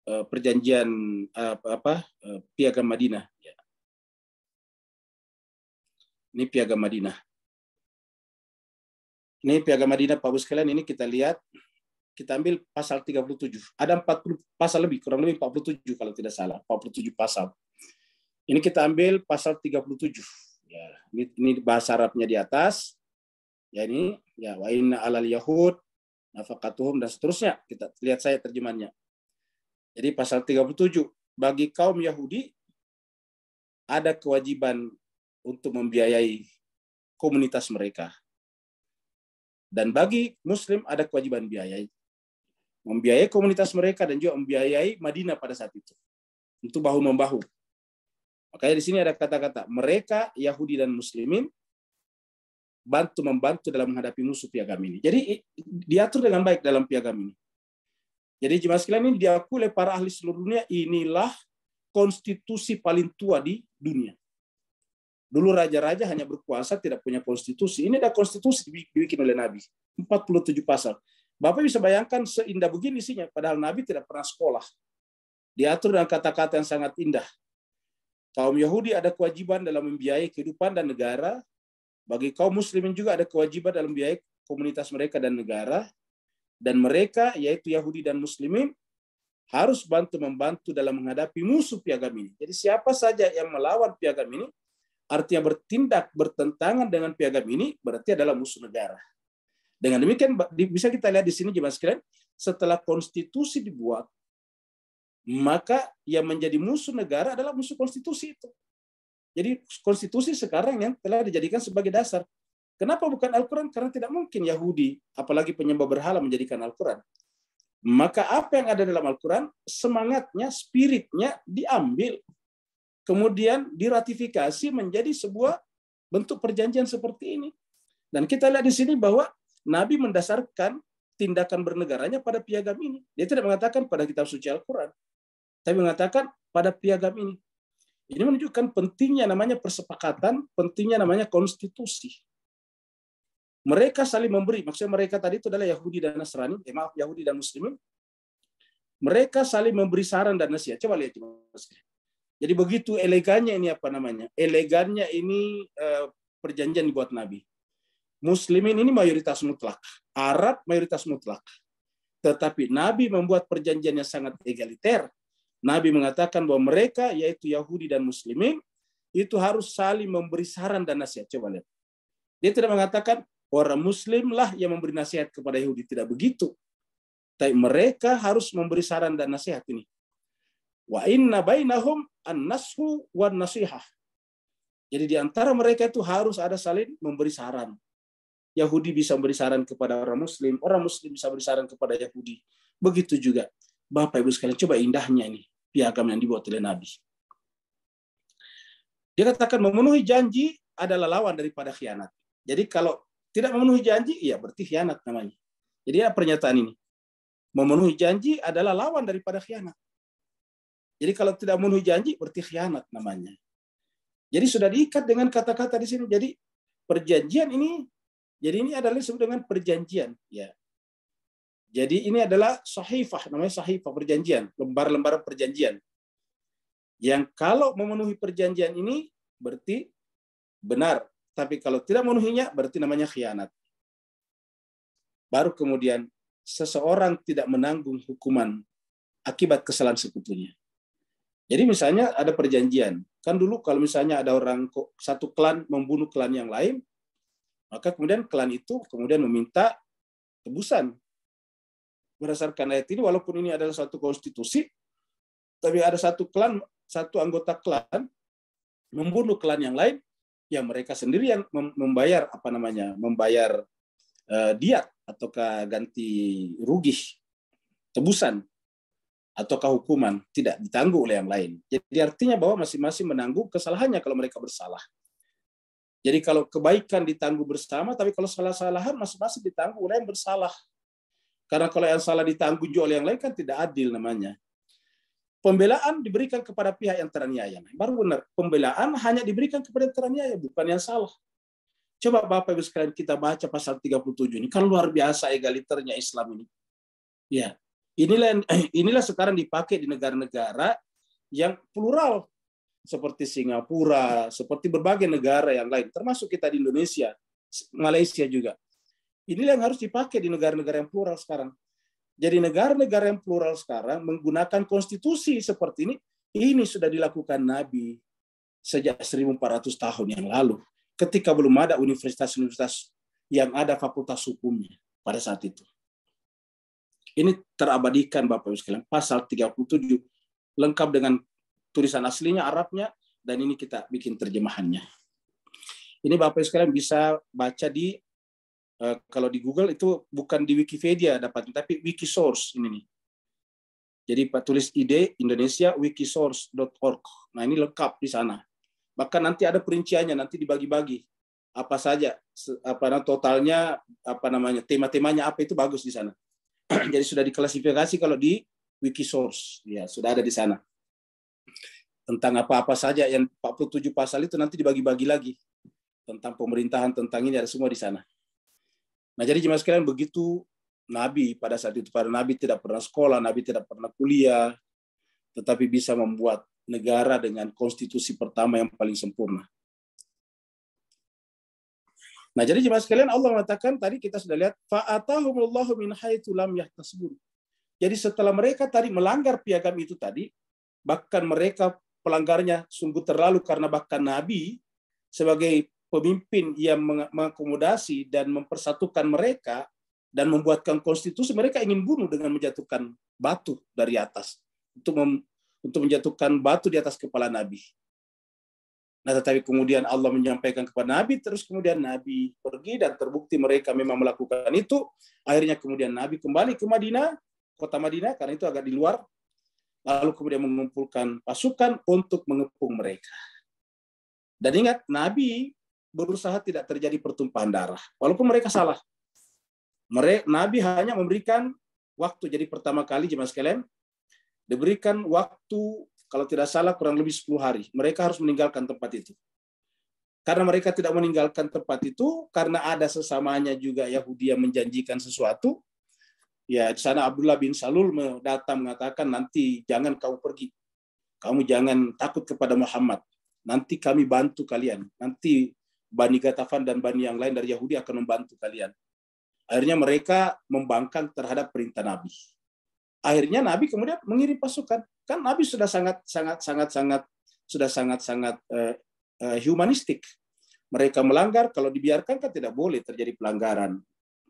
uh, eh, perjanjian uh, apa uh, piagam Madinah. Ya. Ini piagam Madinah. Ini piagam Madinah, Pak Bu kalian ini kita lihat kita ambil pasal 37. Ada 40 pasal lebih, kurang lebih 47 kalau tidak salah, 47 pasal. Ini kita ambil pasal 37 Ya, ini, bahasa Arabnya di atas. Ya ini ya wa inna alal yahud nafaqatuhum dan seterusnya. Kita lihat saya terjemahannya. Jadi pasal 37 bagi kaum Yahudi ada kewajiban untuk membiayai komunitas mereka. Dan bagi muslim ada kewajiban biayai membiayai komunitas mereka dan juga membiayai Madinah pada saat itu. Untuk bahu membahu Makanya di sini ada kata-kata mereka Yahudi dan Muslimin bantu membantu dalam menghadapi musuh piagam ini. Jadi diatur dengan baik dalam piagam ini. Jadi jemaah sekalian ini diakui oleh para ahli seluruh dunia inilah konstitusi paling tua di dunia. Dulu raja-raja hanya berkuasa tidak punya konstitusi. Ini ada konstitusi dibikin oleh Nabi. 47 pasal. Bapak bisa bayangkan seindah begini isinya. Padahal Nabi tidak pernah sekolah. Diatur dengan kata-kata yang sangat indah. Kaum Yahudi ada kewajiban dalam membiayai kehidupan dan negara. Bagi kaum Muslimin juga ada kewajiban dalam membiayai komunitas mereka dan negara. Dan mereka, yaitu Yahudi dan Muslimin, harus bantu-membantu dalam menghadapi musuh piagam ini. Jadi siapa saja yang melawan piagam ini, artinya bertindak bertentangan dengan piagam ini, berarti adalah musuh negara. Dengan demikian, bisa kita lihat di sini, jemaah sekalian, setelah konstitusi dibuat, maka yang menjadi musuh negara adalah musuh konstitusi itu. Jadi konstitusi sekarang yang telah dijadikan sebagai dasar. Kenapa bukan Al-Quran? Karena tidak mungkin Yahudi, apalagi penyembah berhala menjadikan Al-Quran. Maka apa yang ada dalam Al-Quran, semangatnya, spiritnya diambil. Kemudian diratifikasi menjadi sebuah bentuk perjanjian seperti ini. Dan kita lihat di sini bahwa Nabi mendasarkan tindakan bernegaranya pada piagam ini. Dia tidak mengatakan pada kitab suci Al-Quran tapi mengatakan pada piagam ini. Ini menunjukkan pentingnya namanya persepakatan, pentingnya namanya konstitusi. Mereka saling memberi, maksudnya mereka tadi itu adalah Yahudi dan Nasrani, eh, maaf Yahudi dan Muslimin. Mereka saling memberi saran dan nasihat. Coba lihat Jadi begitu elegannya ini apa namanya? Elegannya ini eh, perjanjian dibuat Nabi. Muslimin ini mayoritas mutlak, Arab mayoritas mutlak. Tetapi Nabi membuat perjanjian yang sangat egaliter, Nabi mengatakan bahwa mereka yaitu Yahudi dan Muslimin itu harus saling memberi saran dan nasihat. Coba lihat. Dia tidak mengatakan orang Muslimlah yang memberi nasihat kepada Yahudi tidak begitu. Tapi mereka harus memberi saran dan nasihat ini. Wa inna bainahum an-nashu nasihah. Jadi di antara mereka itu harus ada saling memberi saran. Yahudi bisa memberi saran kepada orang Muslim, orang Muslim bisa beri saran kepada Yahudi. Begitu juga. Bapak Ibu sekalian, coba indahnya ini piagam yang dibuat oleh Nabi. Dia katakan memenuhi janji adalah lawan daripada khianat. Jadi kalau tidak memenuhi janji, ya berarti khianat namanya. Jadi ya pernyataan ini. Memenuhi janji adalah lawan daripada khianat. Jadi kalau tidak memenuhi janji, berarti khianat namanya. Jadi sudah diikat dengan kata-kata di sini. Jadi perjanjian ini, jadi ini adalah disebut dengan perjanjian. Ya, jadi ini adalah sahifah, namanya sahifah perjanjian, lembar-lembar perjanjian. Yang kalau memenuhi perjanjian ini berarti benar, tapi kalau tidak memenuhinya berarti namanya khianat. Baru kemudian seseorang tidak menanggung hukuman akibat kesalahan sekutunya. Jadi misalnya ada perjanjian, kan dulu kalau misalnya ada orang satu klan membunuh klan yang lain, maka kemudian klan itu kemudian meminta tebusan berdasarkan ayat ini walaupun ini adalah satu konstitusi tapi ada satu klan satu anggota klan membunuh klan yang lain ya mereka sendiri yang membayar apa namanya membayar uh, diat ataukah ganti rugi tebusan ataukah hukuman tidak ditanggung oleh yang lain. Jadi artinya bahwa masing-masing menanggung kesalahannya kalau mereka bersalah. Jadi kalau kebaikan ditanggung bersama, tapi kalau salah-salahan masing-masing ditanggung oleh yang bersalah. Karena kalau yang salah ditanggung jual yang lain kan tidak adil namanya. Pembelaan diberikan kepada pihak yang teraniaya. Baru benar, pembelaan hanya diberikan kepada yang teraniaya, bukan yang salah. Coba Bapak Ibu sekalian kita baca pasal 37 ini. Kan luar biasa egaliternya Islam ini. Ya, inilah inilah sekarang dipakai di negara-negara yang plural seperti Singapura, seperti berbagai negara yang lain, termasuk kita di Indonesia, Malaysia juga. Inilah yang harus dipakai di negara-negara yang plural sekarang. Jadi negara-negara yang plural sekarang menggunakan konstitusi seperti ini, ini sudah dilakukan Nabi sejak 1400 tahun yang lalu ketika belum ada universitas-universitas yang ada fakultas hukumnya pada saat itu. Ini terabadikan Bapak Ibu sekalian pasal 37 lengkap dengan tulisan aslinya Arabnya dan ini kita bikin terjemahannya. Ini Bapak Ibu sekalian bisa baca di Uh, kalau di Google itu bukan di Wikipedia dapat, tapi Wikisource ini nih. Jadi Pak tulis ide Indonesia wikisource.org. Nah ini lengkap di sana. Bahkan nanti ada perinciannya, nanti dibagi-bagi apa saja, apa totalnya, apa namanya, tema-temanya apa itu bagus di sana. Jadi sudah diklasifikasi kalau di Wikisource, ya sudah ada di sana. Tentang apa-apa saja yang 47 pasal itu nanti dibagi-bagi lagi tentang pemerintahan, tentang ini ada semua di sana. Nah jadi jemaah sekalian begitu Nabi pada saat itu para Nabi tidak pernah sekolah, Nabi tidak pernah kuliah, tetapi bisa membuat negara dengan konstitusi pertama yang paling sempurna. Nah, jadi jemaah sekalian Allah mengatakan tadi kita sudah lihat fa'atahumullahu min haitsu lam Jadi setelah mereka tadi melanggar piagam itu tadi, bahkan mereka pelanggarnya sungguh terlalu karena bahkan Nabi sebagai pemimpin yang mengakomodasi dan mempersatukan mereka dan membuatkan konstitusi mereka ingin bunuh dengan menjatuhkan batu dari atas untuk untuk menjatuhkan batu di atas kepala Nabi. Nah, tetapi kemudian Allah menyampaikan kepada Nabi, terus kemudian Nabi pergi dan terbukti mereka memang melakukan itu. Akhirnya kemudian Nabi kembali ke Madinah, kota Madinah, karena itu agak di luar. Lalu kemudian mengumpulkan pasukan untuk mengepung mereka. Dan ingat, Nabi berusaha tidak terjadi pertumpahan darah. Walaupun mereka salah. Mereka, Nabi hanya memberikan waktu. Jadi pertama kali jemaah sekalian, diberikan waktu kalau tidak salah kurang lebih 10 hari. Mereka harus meninggalkan tempat itu. Karena mereka tidak meninggalkan tempat itu, karena ada sesamanya juga Yahudi yang menjanjikan sesuatu, ya di sana Abdullah bin Salul datang mengatakan nanti jangan kamu pergi. Kamu jangan takut kepada Muhammad. Nanti kami bantu kalian. Nanti Bani Gatafan dan Bani yang lain dari Yahudi akan membantu kalian. Akhirnya mereka membangkang terhadap perintah Nabi. Akhirnya Nabi kemudian mengirim pasukan. Kan Nabi sudah sangat sangat sangat sangat sudah sangat sangat uh, uh, humanistik. Mereka melanggar, kalau dibiarkan kan tidak boleh terjadi pelanggaran.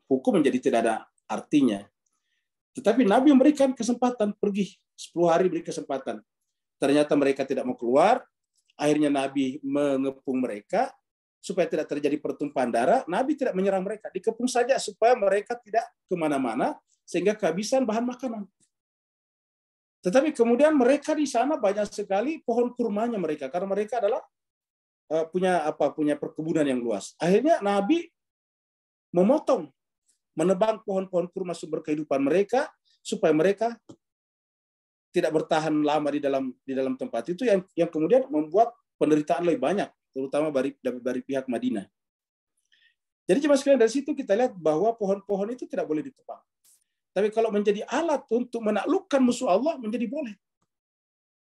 Hukum menjadi tidak ada artinya. Tetapi Nabi memberikan kesempatan pergi 10 hari beri kesempatan. Ternyata mereka tidak mau keluar, akhirnya Nabi mengepung mereka, supaya tidak terjadi pertumpahan darah, Nabi tidak menyerang mereka. Dikepung saja supaya mereka tidak kemana-mana, sehingga kehabisan bahan makanan. Tetapi kemudian mereka di sana banyak sekali pohon kurmanya mereka, karena mereka adalah eh, punya apa punya perkebunan yang luas. Akhirnya Nabi memotong, menebang pohon-pohon kurma sumber kehidupan mereka supaya mereka tidak bertahan lama di dalam di dalam tempat itu yang yang kemudian membuat penderitaan lebih banyak terutama dari, dari pihak Madinah. Jadi cuma sekalian dari situ kita lihat bahwa pohon-pohon itu tidak boleh ditebang. Tapi kalau menjadi alat untuk menaklukkan musuh Allah menjadi boleh.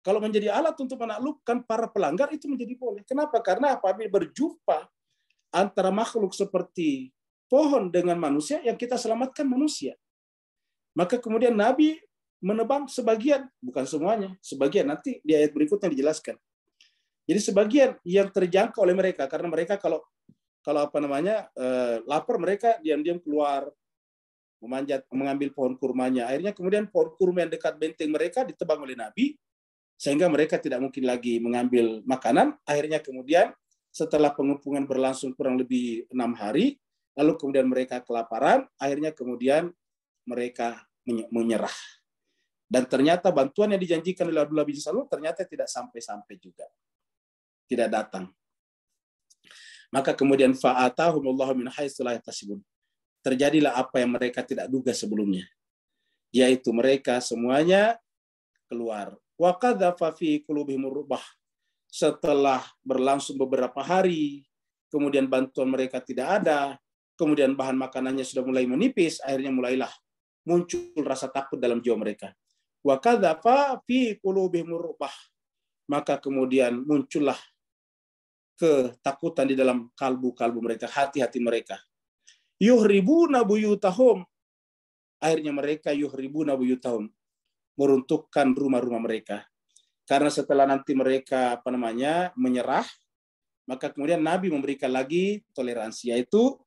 Kalau menjadi alat untuk menaklukkan para pelanggar itu menjadi boleh. Kenapa? Karena apabila berjumpa antara makhluk seperti pohon dengan manusia yang kita selamatkan manusia. Maka kemudian Nabi menebang sebagian, bukan semuanya, sebagian nanti di ayat berikutnya dijelaskan. Jadi sebagian yang terjangkau oleh mereka karena mereka kalau kalau apa namanya eh, lapar mereka diam-diam keluar memanjat mengambil pohon kurmanya. Akhirnya kemudian pohon kurma yang dekat benteng mereka ditebang oleh Nabi sehingga mereka tidak mungkin lagi mengambil makanan. Akhirnya kemudian setelah pengepungan berlangsung kurang lebih enam hari, lalu kemudian mereka kelaparan, akhirnya kemudian mereka menyerah. Dan ternyata bantuan yang dijanjikan oleh Abdullah bin Salul ternyata tidak sampai-sampai juga tidak datang. Maka kemudian fa'atahumullahu min haitsu la yahtasibun. Terjadilah apa yang mereka tidak duga sebelumnya. Yaitu mereka semuanya keluar. Wa fi qulubihim rubah. Setelah berlangsung beberapa hari, kemudian bantuan mereka tidak ada, kemudian bahan makanannya sudah mulai menipis, akhirnya mulailah muncul rasa takut dalam jiwa mereka. Wa fi qulubihim rubah. Maka kemudian muncullah ketakutan di dalam kalbu-kalbu mereka, hati-hati mereka. Yuhribuna buyutahum. Akhirnya mereka yuhribuna buyutahum. Meruntuhkan rumah-rumah mereka. Karena setelah nanti mereka apa namanya menyerah, maka kemudian Nabi memberikan lagi toleransi, yaitu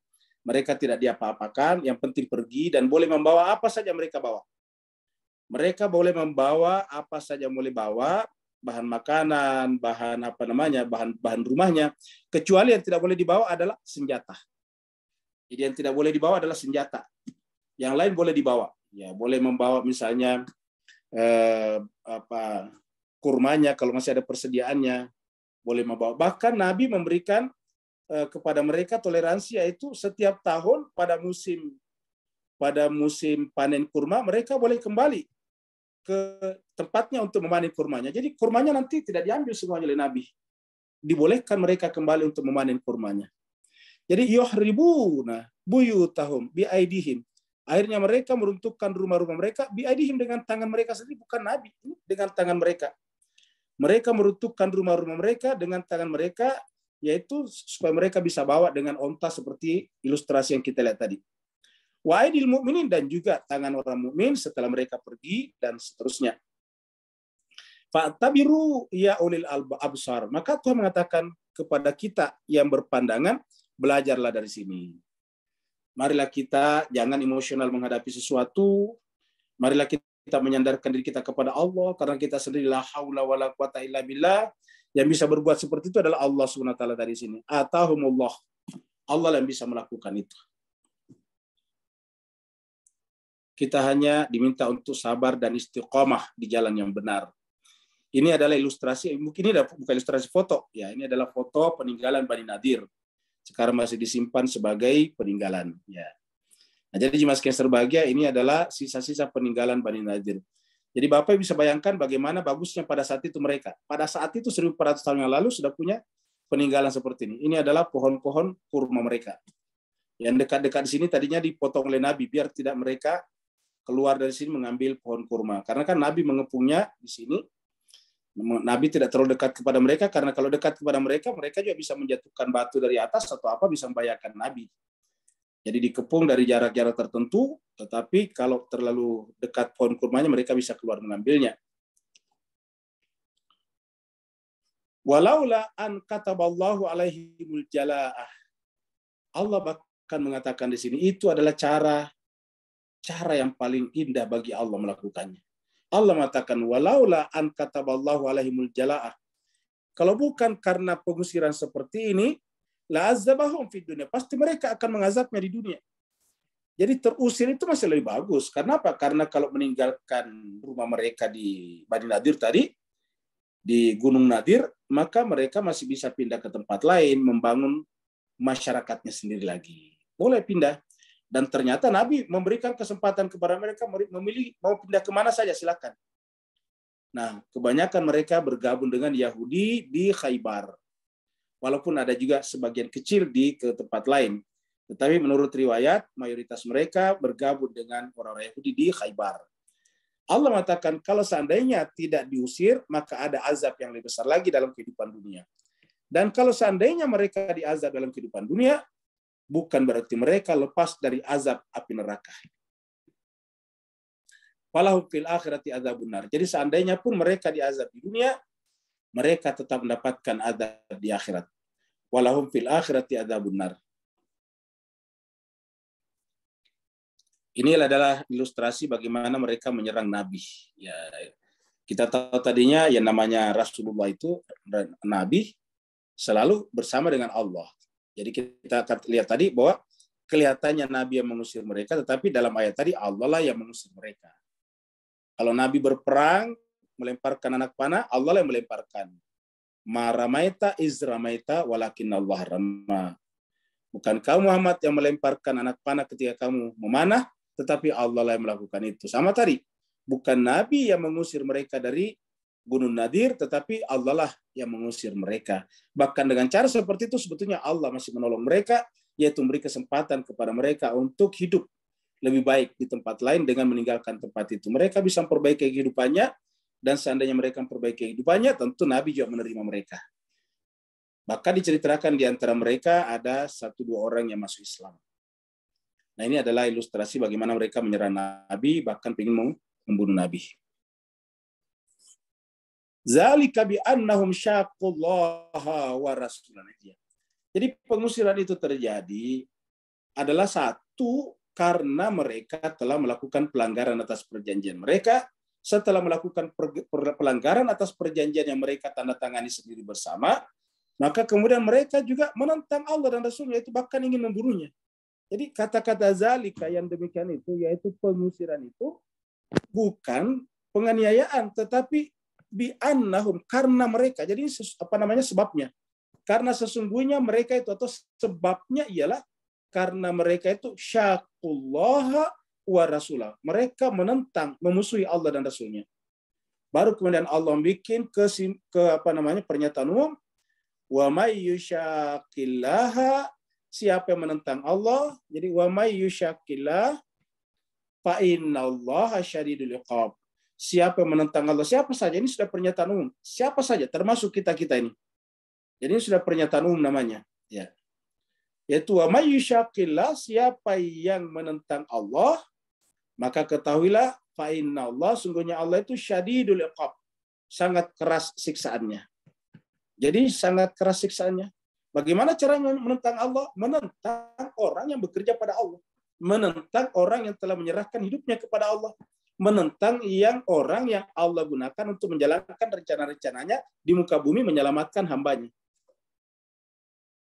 mereka tidak diapa-apakan, yang penting pergi dan boleh membawa apa saja mereka bawa. Mereka boleh membawa apa saja boleh bawa, bahan makanan, bahan apa namanya, bahan bahan rumahnya. Kecuali yang tidak boleh dibawa adalah senjata. Jadi yang tidak boleh dibawa adalah senjata. Yang lain boleh dibawa. Ya, boleh membawa misalnya eh, apa kurmanya kalau masih ada persediaannya, boleh membawa. Bahkan Nabi memberikan eh, kepada mereka toleransi yaitu setiap tahun pada musim pada musim panen kurma mereka boleh kembali ke tempatnya untuk memanen kurmanya. Jadi kurmanya nanti tidak diambil semuanya oleh Nabi. Dibolehkan mereka kembali untuk memanen kurmanya. Jadi yuhribuna buyutahum biaidihim. Akhirnya mereka meruntuhkan rumah-rumah mereka biaidihim dengan tangan mereka sendiri bukan Nabi, dengan tangan mereka. Mereka meruntuhkan rumah-rumah mereka dengan tangan mereka yaitu supaya mereka bisa bawa dengan onta seperti ilustrasi yang kita lihat tadi wa aidil dan juga tangan orang mukmin setelah mereka pergi dan seterusnya. tabiru ya ulil absar. Maka Tuhan mengatakan kepada kita yang berpandangan, belajarlah dari sini. Marilah kita jangan emosional menghadapi sesuatu. Marilah kita menyandarkan diri kita kepada Allah karena kita sendiri la haula wala quwata illa billah. Yang bisa berbuat seperti itu adalah Allah Subhanahu wa taala dari sini. Atahumullah. Allah yang bisa melakukan itu. Kita hanya diminta untuk sabar dan istiqomah di jalan yang benar. Ini adalah ilustrasi, mungkin ini bukan ilustrasi foto, ya ini adalah foto peninggalan Bani Nadir. Sekarang masih disimpan sebagai peninggalan. Ya. Nah, jadi Jimas sekian Bahagia ini adalah sisa-sisa peninggalan Bani Nadir. Jadi Bapak bisa bayangkan bagaimana bagusnya pada saat itu mereka. Pada saat itu 1400 tahun yang lalu sudah punya peninggalan seperti ini. Ini adalah pohon-pohon kurma mereka. Yang dekat-dekat di sini tadinya dipotong oleh Nabi biar tidak mereka keluar dari sini mengambil pohon kurma. Karena kan Nabi mengepungnya di sini. Nabi tidak terlalu dekat kepada mereka karena kalau dekat kepada mereka mereka juga bisa menjatuhkan batu dari atas atau apa bisa membahayakan Nabi. Jadi dikepung dari jarak-jarak tertentu, tetapi kalau terlalu dekat pohon kurmanya mereka bisa keluar mengambilnya. Walaula an kataballahu alaihi jalaah. Allah bahkan mengatakan di sini itu adalah cara cara yang paling indah bagi Allah melakukannya. Allah mengatakan walaula an kataballahu alaihimul jalaah. Kalau bukan karena pengusiran seperti ini, la azabahum fid dunia. Pasti mereka akan mengazabnya di dunia. Jadi terusir itu masih lebih bagus. Kenapa? Karena kalau meninggalkan rumah mereka di Bani Nadir tadi, di Gunung Nadir, maka mereka masih bisa pindah ke tempat lain, membangun masyarakatnya sendiri lagi. Boleh pindah. Dan ternyata Nabi memberikan kesempatan kepada mereka memilih mau pindah kemana saja silakan. Nah, kebanyakan mereka bergabung dengan Yahudi di Khaybar. Walaupun ada juga sebagian kecil di ke tempat lain. Tetapi menurut riwayat, mayoritas mereka bergabung dengan orang-orang Yahudi di Khaybar. Allah mengatakan, kalau seandainya tidak diusir, maka ada azab yang lebih besar lagi dalam kehidupan dunia. Dan kalau seandainya mereka diazab dalam kehidupan dunia, bukan berarti mereka lepas dari azab api neraka. Falahum fil akhirati azabun benar. Jadi seandainya pun mereka diazab di dunia, mereka tetap mendapatkan azab di akhirat. Walahum fil akhirati azabun benar. Ini adalah ilustrasi bagaimana mereka menyerang Nabi. Ya, kita tahu tadinya yang namanya Rasulullah itu Nabi selalu bersama dengan Allah. Jadi kita akan lihat tadi bahwa kelihatannya Nabi yang mengusir mereka, tetapi dalam ayat tadi Allah lah yang mengusir mereka. Kalau Nabi berperang, melemparkan anak panah, Allah lah yang melemparkan. Maramaita izramaita walakin Allah rama. Bukan kamu Muhammad yang melemparkan anak panah ketika kamu memanah, tetapi Allah lah yang melakukan itu. Sama tadi, bukan Nabi yang mengusir mereka dari Gunung Nadir, tetapi Allah lah yang mengusir mereka. Bahkan dengan cara seperti itu sebetulnya Allah masih menolong mereka, yaitu memberi kesempatan kepada mereka untuk hidup lebih baik di tempat lain dengan meninggalkan tempat itu. Mereka bisa memperbaiki kehidupannya, dan seandainya mereka memperbaiki kehidupannya, tentu Nabi juga menerima mereka. Bahkan diceritakan di antara mereka ada satu dua orang yang masuk Islam. Nah ini adalah ilustrasi bagaimana mereka menyerang Nabi, bahkan ingin membunuh Nabi. Zalika bi'annahum syaqqullaha wa rasulahu. Jadi pengusiran itu terjadi adalah satu karena mereka telah melakukan pelanggaran atas perjanjian mereka. Setelah melakukan pelanggaran atas perjanjian yang mereka tanda tangani sendiri bersama, maka kemudian mereka juga menentang Allah dan Rasulnya itu bahkan ingin membunuhnya. Jadi kata-kata zalika yang demikian itu yaitu pengusiran itu bukan penganiayaan tetapi bi annahum karena mereka. Jadi apa namanya sebabnya? Karena sesungguhnya mereka itu atau sebabnya ialah karena mereka itu syakullah wa rasulah. Mereka menentang, memusuhi Allah dan Rasulnya. Baru kemudian Allah bikin ke, ke apa namanya pernyataan umum wa may siapa yang menentang Allah jadi wa may yusyaqillah fa innallaha syadidul iqab siapa yang menentang Allah, siapa saja ini sudah pernyataan umum. Siapa saja termasuk kita-kita ini. Jadi ini sudah pernyataan umum namanya, ya. Yaitu wa may siapa yang menentang Allah, maka ketahuilah fa Allah sungguhnya Allah itu syadidul iqab. Sangat keras siksaannya. Jadi sangat keras siksaannya. Bagaimana cara menentang Allah? Menentang orang yang bekerja pada Allah. Menentang orang yang telah menyerahkan hidupnya kepada Allah menentang yang orang yang Allah gunakan untuk menjalankan rencana-rencananya di muka bumi menyelamatkan hambanya.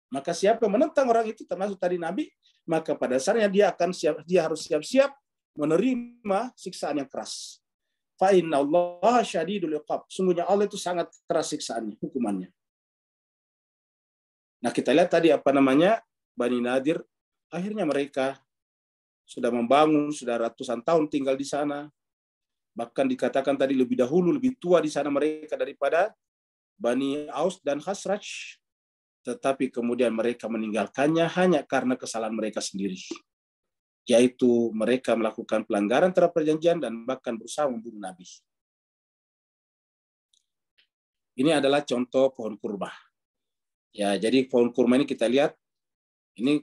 Maka siapa yang menentang orang itu termasuk tadi Nabi, maka pada dasarnya dia akan siap dia harus siap-siap menerima siksaan yang keras. Fa inna Allah syadidul iqab. Sungguhnya Allah itu sangat keras siksaannya, hukumannya. Nah, kita lihat tadi apa namanya? Bani Nadir akhirnya mereka sudah membangun, sudah ratusan tahun tinggal di sana, Bahkan dikatakan tadi lebih dahulu, lebih tua di sana mereka daripada Bani Aus dan Khasraj. Tetapi kemudian mereka meninggalkannya hanya karena kesalahan mereka sendiri. Yaitu mereka melakukan pelanggaran terhadap perjanjian dan bahkan berusaha membunuh Nabi. Ini adalah contoh pohon kurma. Ya, jadi pohon kurma ini kita lihat ini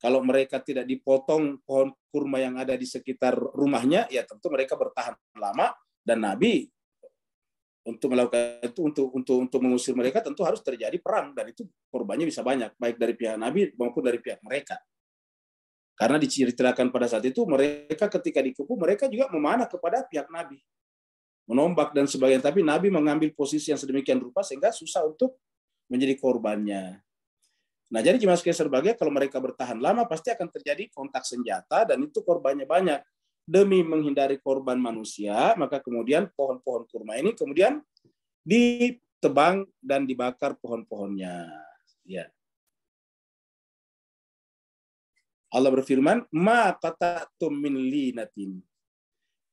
kalau mereka tidak dipotong pohon kurma yang ada di sekitar rumahnya, ya tentu mereka bertahan lama dan Nabi untuk melakukan itu untuk untuk untuk mengusir mereka tentu harus terjadi perang dan itu korbannya bisa banyak baik dari pihak Nabi maupun dari pihak mereka. Karena diceritakan pada saat itu mereka ketika dikepung mereka juga memanah kepada pihak Nabi. Menombak dan sebagainya. Tapi Nabi mengambil posisi yang sedemikian rupa sehingga susah untuk menjadi korbannya. Nah, jadi jemaah sekalian sebagai kalau mereka bertahan lama pasti akan terjadi kontak senjata dan itu korbannya banyak. Demi menghindari korban manusia, maka kemudian pohon-pohon kurma ini kemudian ditebang dan dibakar pohon-pohonnya. Ya. Allah berfirman, "Ma qata'tum min linatin."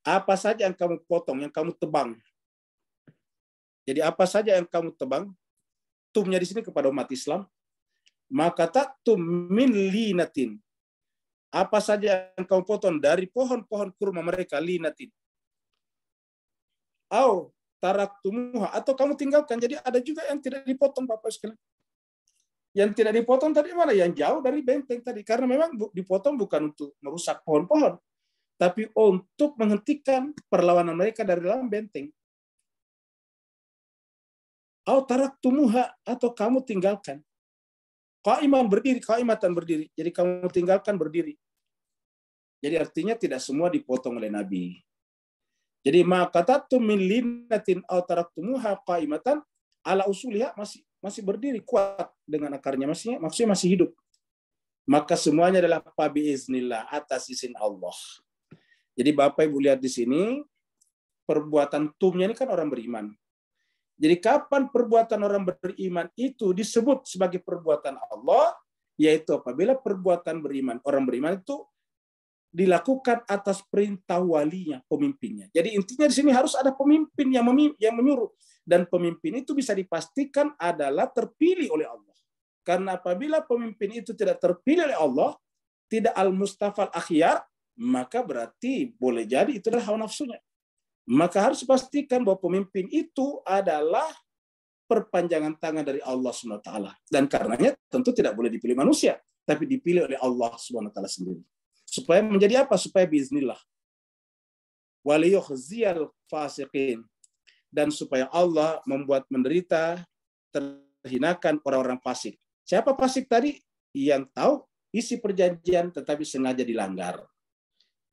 Apa saja yang kamu potong, yang kamu tebang. Jadi apa saja yang kamu tebang, tumnya di sini kepada umat Islam, maka taktum min linatin. Apa saja yang kau potong dari pohon-pohon kurma mereka linatin. Au tarak taraktumuha atau kamu tinggalkan. Jadi ada juga yang tidak dipotong Bapak sekalian. Yang tidak dipotong tadi mana? Yang jauh dari benteng tadi. Karena memang dipotong bukan untuk merusak pohon-pohon. Tapi untuk menghentikan perlawanan mereka dari dalam benteng. Au taraktumuha atau kamu tinggalkan Kaiman berdiri, kaimatan berdiri. Jadi kamu tinggalkan berdiri. Jadi artinya tidak semua dipotong oleh Nabi. Jadi maka min linatin aw kaimatan ala usuliha masih masih berdiri kuat dengan akarnya masih maksudnya masih hidup. Maka semuanya adalah pabi iznillah atas izin Allah. Jadi Bapak Ibu lihat di sini perbuatan tumnya ini kan orang beriman. Jadi kapan perbuatan orang beriman itu disebut sebagai perbuatan Allah, yaitu apabila perbuatan beriman orang beriman itu dilakukan atas perintah walinya, pemimpinnya. Jadi intinya di sini harus ada pemimpin yang yang menyuruh dan pemimpin itu bisa dipastikan adalah terpilih oleh Allah. Karena apabila pemimpin itu tidak terpilih oleh Allah, tidak al-mustafal akhyar, maka berarti boleh jadi itu adalah hawa nafsunya maka harus pastikan bahwa pemimpin itu adalah perpanjangan tangan dari Allah Subhanahu taala dan karenanya tentu tidak boleh dipilih manusia tapi dipilih oleh Allah Subhanahu taala sendiri supaya menjadi apa supaya biznillah. waliyukhziyal fasiqin dan supaya Allah membuat menderita terhinakan orang-orang fasik siapa fasik tadi yang tahu isi perjanjian tetapi sengaja dilanggar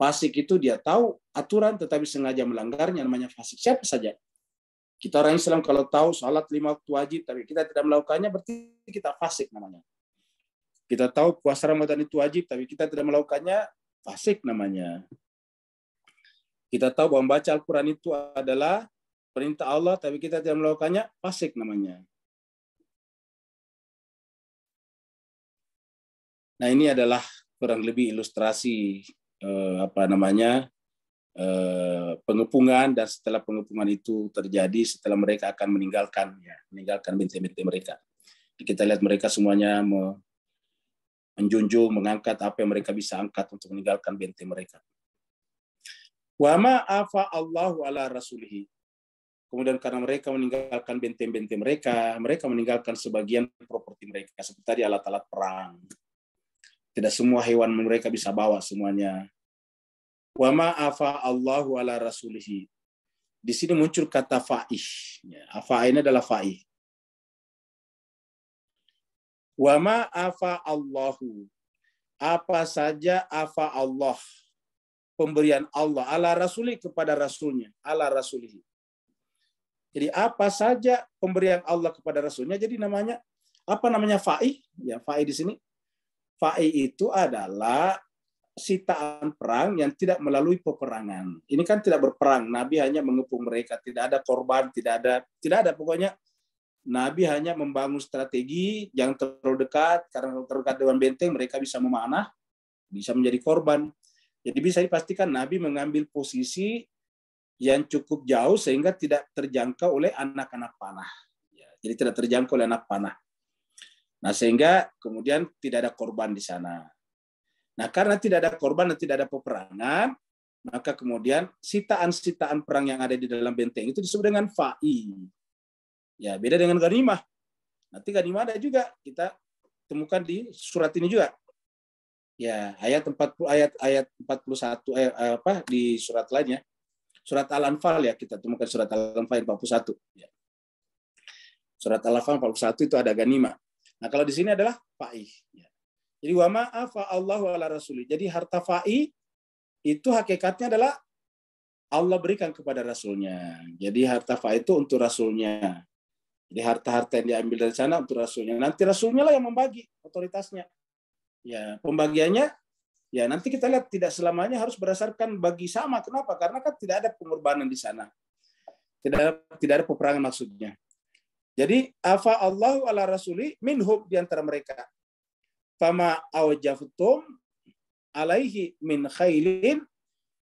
Fasik itu dia tahu aturan tetapi sengaja melanggarnya namanya fasik. Siapa saja. Kita orang Islam kalau tahu sholat lima waktu wajib tapi kita tidak melakukannya berarti kita fasik namanya. Kita tahu puasa Ramadan itu wajib tapi kita tidak melakukannya fasik namanya. Kita tahu bahwa membaca Al-Quran itu adalah perintah Allah tapi kita tidak melakukannya fasik namanya. Nah ini adalah kurang lebih ilustrasi eh, apa namanya eh, pengepungan dan setelah pengepungan itu terjadi setelah mereka akan meninggalkan ya meninggalkan benteng-benteng mereka. Kita lihat mereka semuanya me, menjunjung, mengangkat apa yang mereka bisa angkat untuk meninggalkan benteng mereka. Wa ma'afa Allahu ala rasulihi. Kemudian karena mereka meninggalkan benteng-benteng mereka, mereka meninggalkan sebagian properti mereka, seperti alat-alat perang. Tidak semua hewan mereka bisa bawa semuanya wa ma afa Allahu ala rasulihi. Di sini muncul kata fa'ih. Ya, afa ini adalah fa'ih. Wa ma afa Allahu. Apa saja afa Allah. Pemberian Allah ala rasuli kepada rasulnya. Ala rasulihi. Jadi apa saja pemberian Allah kepada rasulnya. Jadi namanya apa namanya fa'i? Ya, fa'i di sini. Fa'i itu adalah sitaan perang yang tidak melalui peperangan. Ini kan tidak berperang, Nabi hanya mengepung mereka, tidak ada korban, tidak ada tidak ada pokoknya Nabi hanya membangun strategi yang terlalu dekat karena terlalu dekat dengan benteng mereka bisa memanah, bisa menjadi korban. Jadi bisa dipastikan Nabi mengambil posisi yang cukup jauh sehingga tidak terjangkau oleh anak-anak panah. Ya, jadi tidak terjangkau oleh anak panah. Nah sehingga kemudian tidak ada korban di sana. Nah, karena tidak ada korban dan tidak ada peperangan, maka kemudian sitaan-sitaan perang yang ada di dalam benteng itu disebut dengan fa'i. Ya, beda dengan ganimah. Nanti ganimah ada juga kita temukan di surat ini juga. Ya, ayat 40 ayat ayat 41 eh, eh, apa di surat lainnya. Surat Al-Anfal ya kita temukan surat Al-Anfal 41 ya. Surat Al-Anfal 41 itu ada ganimah. Nah, kalau di sini adalah fa'i ya. Jadi wa ma'afa ala rasuli. Jadi harta fa'i itu hakikatnya adalah Allah berikan kepada rasulnya. Jadi harta fa'i itu untuk rasulnya. Jadi harta-harta yang diambil dari sana untuk rasulnya. Nanti rasulnya lah yang membagi otoritasnya. Ya, pembagiannya ya nanti kita lihat tidak selamanya harus berdasarkan bagi sama. Kenapa? Karena kan tidak ada pengorbanan di sana. Tidak ada, tidak ada peperangan maksudnya. Jadi afa Allahu ala rasuli minhum di antara mereka. Fama awjaftum alaihi min khailin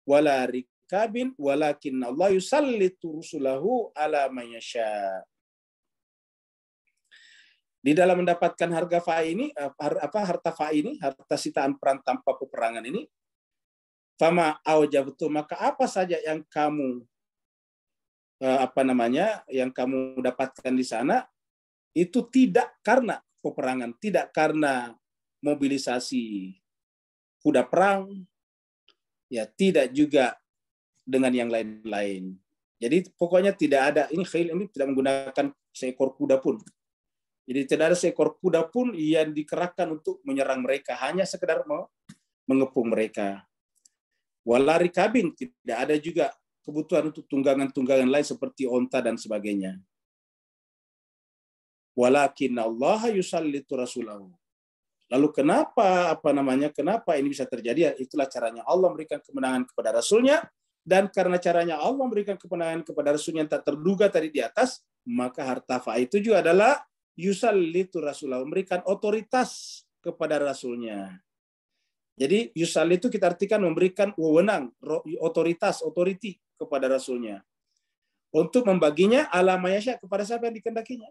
wala rikabin walakin Allah yusallitu rusulahu ala mayasha. Di dalam mendapatkan harga fa ini apa harta fa ini, harta sitaan perang tanpa peperangan ini, fama awjabtu maka apa saja yang kamu eh, apa namanya yang kamu dapatkan di sana itu tidak karena peperangan, tidak karena mobilisasi kuda perang, ya tidak juga dengan yang lain-lain. Jadi pokoknya tidak ada ini khail ini tidak menggunakan seekor kuda pun. Jadi tidak ada seekor kuda pun yang dikerahkan untuk menyerang mereka, hanya sekedar mengepung mereka. Walari kabin tidak ada juga kebutuhan untuk tunggangan-tunggangan lain seperti onta dan sebagainya. Walakin Allah yusallitu rasulahu. Lalu kenapa apa namanya? Kenapa ini bisa terjadi? Ya, itulah caranya Allah memberikan kemenangan kepada Rasulnya dan karena caranya Allah memberikan kemenangan kepada Rasulnya yang tak terduga tadi di atas, maka harta fa itu juga adalah yusallitu Rasulullah memberikan otoritas kepada Rasulnya. Jadi yusal itu kita artikan memberikan wewenang, otoritas, otoriti kepada Rasulnya. Untuk membaginya alamayasya kepada siapa yang dikendakinya.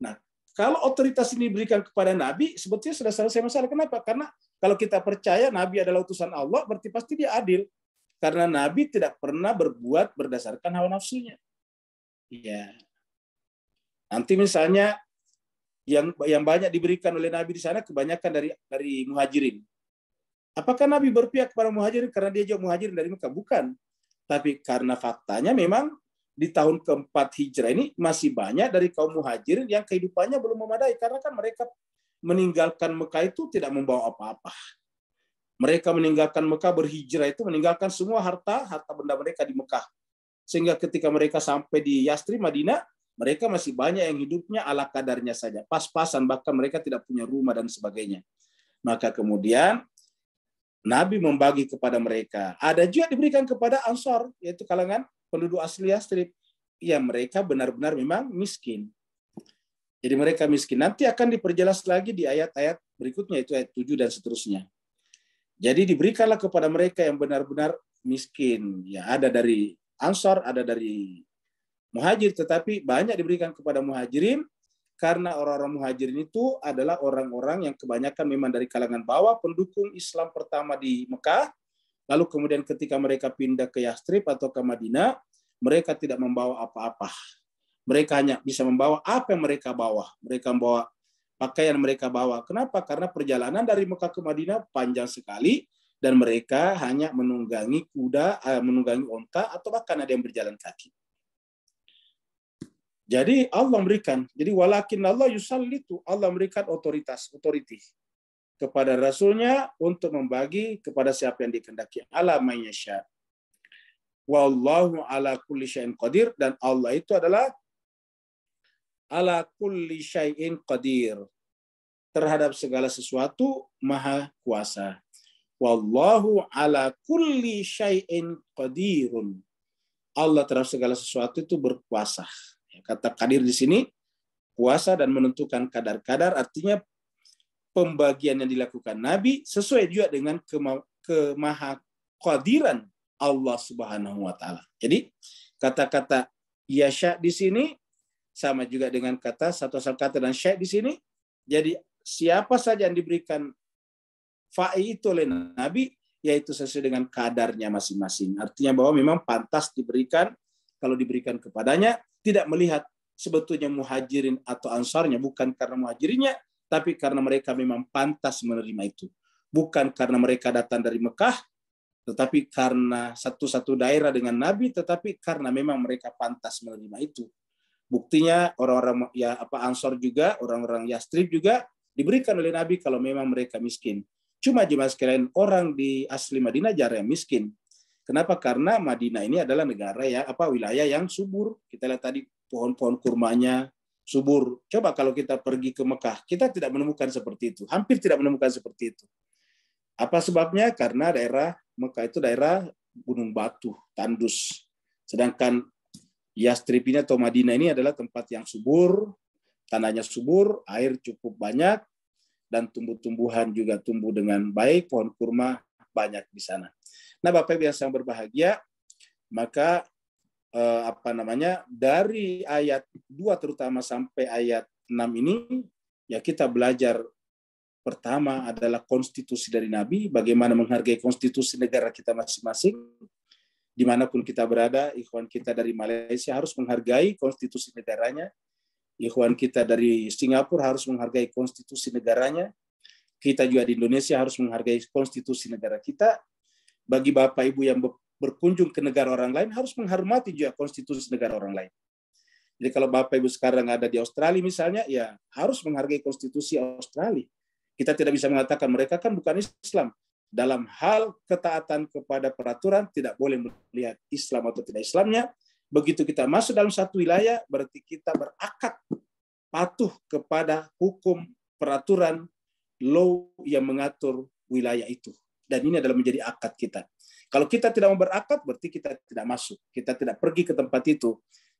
Nah, kalau otoritas ini diberikan kepada Nabi, sebetulnya sudah selesai masalah. Kenapa? Karena kalau kita percaya Nabi adalah utusan Allah, berarti pasti dia adil. Karena Nabi tidak pernah berbuat berdasarkan hawa nafsunya. Ya. Nanti misalnya yang yang banyak diberikan oleh Nabi di sana kebanyakan dari dari muhajirin. Apakah Nabi berpihak kepada muhajirin karena dia juga muhajirin dari Mekah? Bukan. Tapi karena faktanya memang di tahun keempat hijrah ini masih banyak dari kaum muhajirin yang kehidupannya belum memadai karena kan mereka meninggalkan Mekah itu tidak membawa apa-apa. Mereka meninggalkan Mekah berhijrah itu meninggalkan semua harta harta benda mereka di Mekah. Sehingga ketika mereka sampai di Yastri Madinah, mereka masih banyak yang hidupnya ala kadarnya saja, pas-pasan bahkan mereka tidak punya rumah dan sebagainya. Maka kemudian Nabi membagi kepada mereka. Ada juga diberikan kepada Ansor, yaitu kalangan penduduk asli Yastrib? Ya mereka benar-benar memang miskin. Jadi mereka miskin. Nanti akan diperjelas lagi di ayat-ayat berikutnya, itu ayat 7 dan seterusnya. Jadi diberikanlah kepada mereka yang benar-benar miskin. Ya ada dari Ansar, ada dari Muhajir, tetapi banyak diberikan kepada Muhajirin karena orang-orang Muhajirin itu adalah orang-orang yang kebanyakan memang dari kalangan bawah pendukung Islam pertama di Mekah Lalu kemudian ketika mereka pindah ke Yastrib atau ke Madinah, mereka tidak membawa apa-apa. Mereka hanya bisa membawa apa yang mereka bawa. Mereka membawa pakaian mereka bawa. Kenapa? Karena perjalanan dari Mekah ke Madinah panjang sekali dan mereka hanya menunggangi kuda, eh, menunggangi onta atau bahkan ada yang berjalan kaki. Jadi Allah memberikan. Jadi walakin Allah yusallitu, Allah memberikan otoritas, authority kepada Rasulnya untuk membagi kepada siapa yang dikehendaki Allah mayyasha. Wallahu ala kulli syai'in qadir dan Allah itu adalah ala kulli syai'in qadir. Terhadap segala sesuatu maha kuasa. Wallahu ala kulli syai'in qadirun. Allah terhadap segala sesuatu itu berkuasa. Kata qadir di sini kuasa dan menentukan kadar-kadar artinya pembagian yang dilakukan Nabi sesuai juga dengan kema kemaha kehadiran Allah Subhanahu wa taala. Jadi kata-kata yasha di sini sama juga dengan kata satu asal kata dan syak di sini. Jadi siapa saja yang diberikan fa'i itu oleh Nabi yaitu sesuai dengan kadarnya masing-masing. Artinya bahwa memang pantas diberikan kalau diberikan kepadanya tidak melihat sebetulnya muhajirin atau ansarnya bukan karena muhajirinnya tapi karena mereka memang pantas menerima itu. Bukan karena mereka datang dari Mekah, tetapi karena satu-satu daerah dengan Nabi, tetapi karena memang mereka pantas menerima itu. Buktinya orang-orang ya apa Ansor juga, orang-orang Yastrib juga diberikan oleh Nabi kalau memang mereka miskin. Cuma jemaah sekalian orang di asli Madinah jarang miskin. Kenapa? Karena Madinah ini adalah negara ya apa wilayah yang subur. Kita lihat tadi pohon-pohon kurmanya, subur. Coba kalau kita pergi ke Mekah, kita tidak menemukan seperti itu. Hampir tidak menemukan seperti itu. Apa sebabnya? Karena daerah Mekah itu daerah gunung batu, tandus. Sedangkan Yastripina atau Madinah ini adalah tempat yang subur, tanahnya subur, air cukup banyak, dan tumbuh-tumbuhan juga tumbuh dengan baik, pohon kurma banyak di sana. Nah Bapak Ibu yang sangat berbahagia, maka eh, apa namanya dari ayat 2 terutama sampai ayat 6 ini ya kita belajar pertama adalah konstitusi dari Nabi, bagaimana menghargai konstitusi negara kita masing-masing. Dimanapun kita berada, ikhwan kita dari Malaysia harus menghargai konstitusi negaranya. Ikhwan kita dari Singapura harus menghargai konstitusi negaranya. Kita juga di Indonesia harus menghargai konstitusi negara kita. Bagi Bapak Ibu yang berkunjung ke negara orang lain harus menghormati juga konstitusi negara orang lain. Jadi kalau Bapak Ibu sekarang ada di Australia misalnya, ya harus menghargai konstitusi Australia. Kita tidak bisa mengatakan mereka kan bukan Islam. Dalam hal ketaatan kepada peraturan tidak boleh melihat Islam atau tidak Islamnya. Begitu kita masuk dalam satu wilayah, berarti kita berakat patuh kepada hukum peraturan law yang mengatur wilayah itu. Dan ini adalah menjadi akad kita. Kalau kita tidak mau berakad, berarti kita tidak masuk. Kita tidak pergi ke tempat itu.